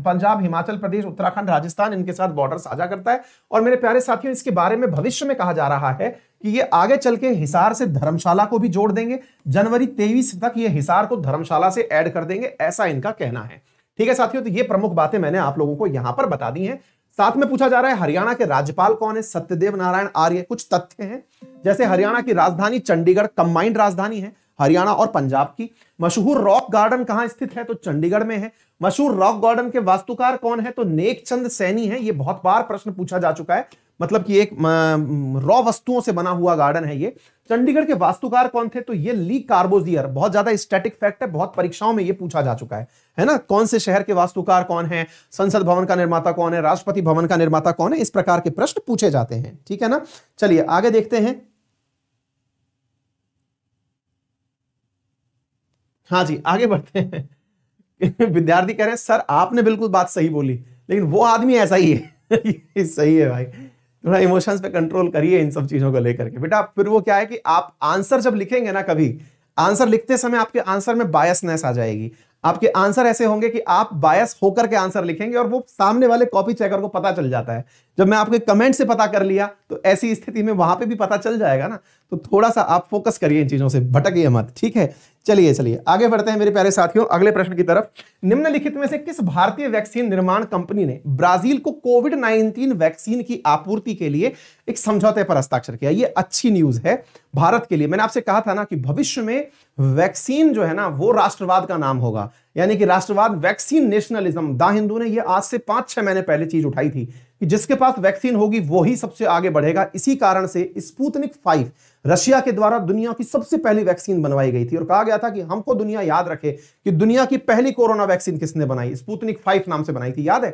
Speaker 1: पंजाब हिमाचल प्रदेश उत्तराखंड राजस्थान इनके साथ बॉर्डर साझा करता है और मेरे प्यारे साथियों इसके बारे में भविष्य में कहा जा रहा है कि ये आगे चल के हिसार से धर्मशाला को भी जोड़ देंगे जनवरी तेईस तक ये हिसार को धर्मशाला से एड कर देंगे ऐसा इनका कहना है ठीक है साथियों तो ये प्रमुख बातें मैंने आप लोगों को यहां पर बता दी है साथ में पूछा जा रहा है हरियाणा के राज्यपाल कौन है सत्यदेव नारायण आर्य कुछ तथ्य हैं जैसे हरियाणा की राजधानी चंडीगढ़ कंबाइंड राजधानी है हरियाणा और पंजाब की मशहूर रॉक गार्डन कहां स्थित है तो चंडीगढ़ में है मशहूर रॉक गार्डन के वास्तुकार कौन है तो नेक चंद सैनी है ये बहुत बार प्रश्न पूछा जा चुका है मतलब कि एक रॉ वस्तुओं से बना हुआ गार्डन है ये चंडीगढ़ के वास्तुकार कौन थे तो ये ली कार्बोजियर बहुत ज्यादा स्टैटिक फैक्ट है बहुत परीक्षाओं में ये पूछा जा चुका है है ना कौन से शहर के वास्तुकार कौन है संसद भवन का निर्माता कौन है राष्ट्रपति भवन का निर्माता कौन है इस प्रकार के प्रश्न पूछे जाते हैं ठीक है ना चलिए आगे देखते हैं हाँ जी आगे बढ़ते हैं विद्यार्थी कह रहे हैं सर आपने बिल्कुल बात सही बोली लेकिन वो आदमी ऐसा ही है सही है भाई थोड़ा इमोशंस पे कंट्रोल करिए इन सब चीजों को लेकर के बेटा फिर वो क्या है कि आप आंसर जब लिखेंगे ना कभी आंसर लिखते समय आपके आंसर में बायसनेस आ जाएगी आपके आंसर ऐसे होंगे कि आप बायस होकर के आंसर लिखेंगे और वो सामने वाले कॉपी चेकर को पता चल जाता है जब मैं आपके कमेंट से पता कर लिया तो ऐसी स्थिति में वहां पे भी पता चल जाएगा ना तो थोड़ा सा आप फोकस करिए इन चीजों से भटकिए मत ठीक है चलिए चलिए आगे बढ़ते हैं मेरे प्यारे साथियों अगले प्रश्न की तरफ निम्नलिखित में से किस भारतीय वैक्सीन निर्माण कंपनी ने ब्राजील को कोविड 19 वैक्सीन की आपूर्ति के लिए एक समझौते पर हस्ताक्षर किया ये अच्छी न्यूज है भारत के लिए मैंने आपसे कहा था ना कि भविष्य में वैक्सीन जो है ना वो राष्ट्रवाद का नाम होगा यानी कि राष्ट्रवाद वैक्सीन नेशनलिज्म द हिंदू ने यह आज से पांच छह महीने पहले चीज उठाई थी कि जिसके पास वैक्सीन होगी वो ही सबसे आगे बढ़ेगा इसी कारण से स्पूतनिक फाइव रशिया के द्वारा दुनिया की सबसे पहली वैक्सीन बनवाई गई थी और कहा गया था कि हमको दुनिया याद रखे कि दुनिया की पहली कोरोना वैक्सीन किसने बनाई स्पूतनिक फाइव नाम से बनाई थी याद है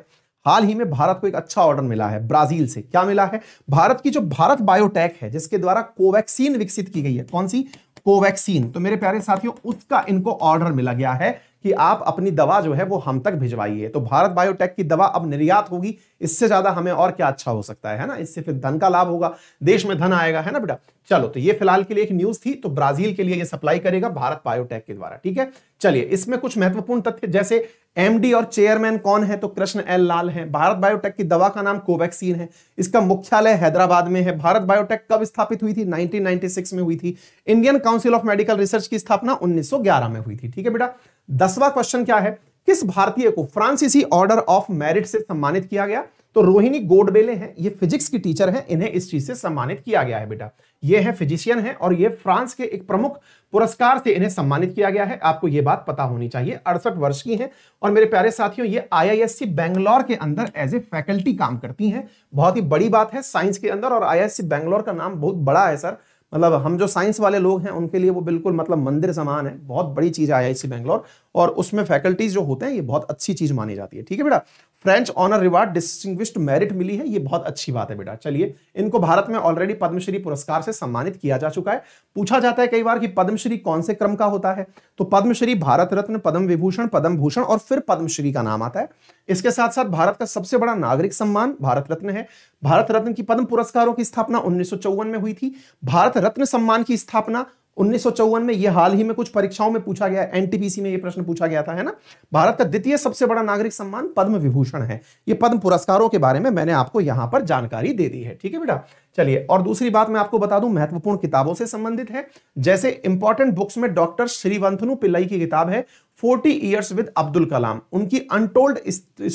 Speaker 1: हाल ही में भारत को एक अच्छा ऑर्डर मिला है ब्राजील से क्या मिला है भारत की जो भारत बायोटेक है जिसके द्वारा कोवैक्सीन विकसित की गई है कौन सी कोवैक्सीन तो मेरे प्यारे साथियों उसका इनको ऑर्डर मिला गया है कि आप अपनी दवा जो है वो हम तक भिजवाइए तो भारत बायोटेक की दवा अब निर्यात होगी इससे ज्यादा हमें और क्या अच्छा हो सकता है ना इससे फिर धन का लाभ होगा देश में धन आएगा है ना बेटा चलो तो ये फिलहाल के लिए एक न्यूज थी तो ब्राजील के लिए ये सप्लाई करेगा भारत बायोटेक के द्वारा ठीक है चलिए इसमें कुछ महत्वपूर्ण तथ्य जैसे एमडी और चेयरमैन कौन है तो कृष्ण एल लाल है भारत बायोटेक की दवा का नाम कोवैक्सीन है इसका मुख्यालय हैदराबाद में है भारत बायोटेक कब स्थापित हुई थी 1996 में हुई थी Indian council of medical research की स्थापना 1911 में हुई थी ठीक है बेटा दसवा क्वेश्चन क्या है किस भारतीय को फ्रांसीसी ऑर्डर ऑफ मेरिट से सम्मानित किया गया तो रोहिणी गोडबेले हैं ये फिजिक्स की टीचर हैं इन्हें इस चीज से सम्मानित किया गया है बेटा ये हैं फिजिशियन हैं और ये फ्रांस के एक प्रमुख पुरस्कार से इन्हें सम्मानित किया गया है आपको ये बात पता होनी चाहिए अड़सठ वर्ष की हैं और मेरे प्यारे साथियों ये आईआईएससी बेंगलोर के अंदर एज ए फैकल्टी काम करती है बहुत ही बड़ी बात है साइंस के अंदर और आई बेंगलोर का नाम बहुत बड़ा है सर मतलब हम जो साइंस वाले लोग हैं उनके लिए वो बिल्कुल मतलब मंदिर समान है बहुत बड़ी चीज़ है आई बैंगलोर और उसमें फैकल्टीज जो होते हैं ये बहुत अच्छी चीज़ मानी जाती है ठीक है बेटा French honour reward distinguished merit मिली है ये बहुत अच्छी बात है बेटा चलिए इनको भारत में ऑलरेडी पद्मश्री पुरस्कार से सम्मानित किया जा चुका है पूछा जाता है कई बार कि पद्मश्री कौन से क्रम का होता है तो पद्मश्री भारत रत्न पद्म विभूषण पद्म भूषण और फिर पद्मश्री का नाम आता है इसके साथ साथ भारत का सबसे बड़ा नागरिक सम्मान भारत रत्न है भारत रत्न की पद्म पुरस्कारों की स्थापना उन्नीस में हुई थी भारत रत्न सम्मान की स्थापना उन्नीस में यह हाल ही में कुछ परीक्षाओं में पूछा गया एनटीपीसी में यह प्रश्न पूछा गया था है ना भारत का द्वितीय सबसे बड़ा नागरिक सम्मान पद्म विभूषण है यह पद्म पुरस्कारों के बारे में मैंने आपको यहां पर जानकारी दे दी है ठीक है बेटा चलिए और दूसरी बात मैं आपको बता दूं महत्वपूर्ण किताबों से संबंधित है जैसे इंपॉर्टेंट बुक्स में डॉक्टर श्रीवंथनु पिल्लई की किताब है forty years with Abdul Kalam उनकी अनटोल्ड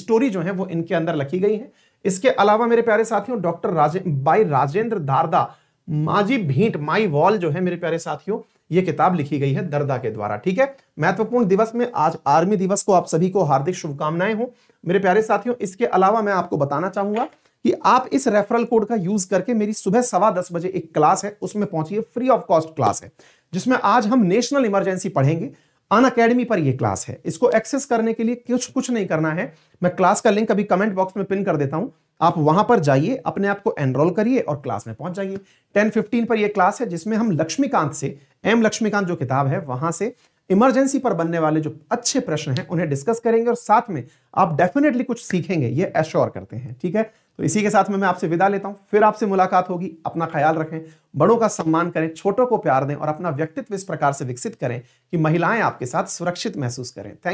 Speaker 1: स्टोरी जो है वो इनके अंदर लिखी गई है इसके अलावा मेरे प्यारे साथियों डॉक्टर राजे बाई राजेंद्र दारदा माजी भीट माई वॉल जो है मेरे प्यारे साथियों ये किताब लिखी गई है दर्दा के द्वारा ठीक है महत्वपूर्ण दिवस में आज आर्मी दिवस को आप सभी को हार्दिक शुभकामनाएं हो मेरे प्यारे साथियों इसके अलावा मैं आपको बताना चाहूंगा कि आप इस रेफरल कोड का यूज करके मेरी सुबह सवा दस बजे एक क्लास है उसमें पहुंचिए फ्री ऑफ कॉस्ट क्लास है जिसमें आज हम नेशनल इमरजेंसी पढ़ेंगे अन अकेडमी पर यह क्लास है इसको एक्सेस करने के लिए कुछ कुछ नहीं करना है मैं क्लास का लिंक अभी कमेंट बॉक्स में पिन कर देता हूं आप वहां पर जाइए अपने आप को एनरोल करिए और क्लास में पहुंच जाइए टेन फिफ्टीन पर यह क्लास है जिसमें हम लक्ष्मीकांत से एम लक्ष्मीकांत जो किताब है वहां से इमरजेंसी पर बनने वाले जो अच्छे प्रश्न हैं उन्हें डिस्कस करेंगे और साथ में आप डेफिनेटली कुछ सीखेंगे ये एश्योर करते हैं ठीक है तो इसी के साथ में मैं आपसे विदा लेता हूं फिर आपसे मुलाकात होगी अपना ख्याल रखें बड़ों का सम्मान करें छोटों को प्यार दें और अपना व्यक्तित्व इस प्रकार से विकसित करें कि महिलाएं आपके साथ सुरक्षित महसूस करें थैंक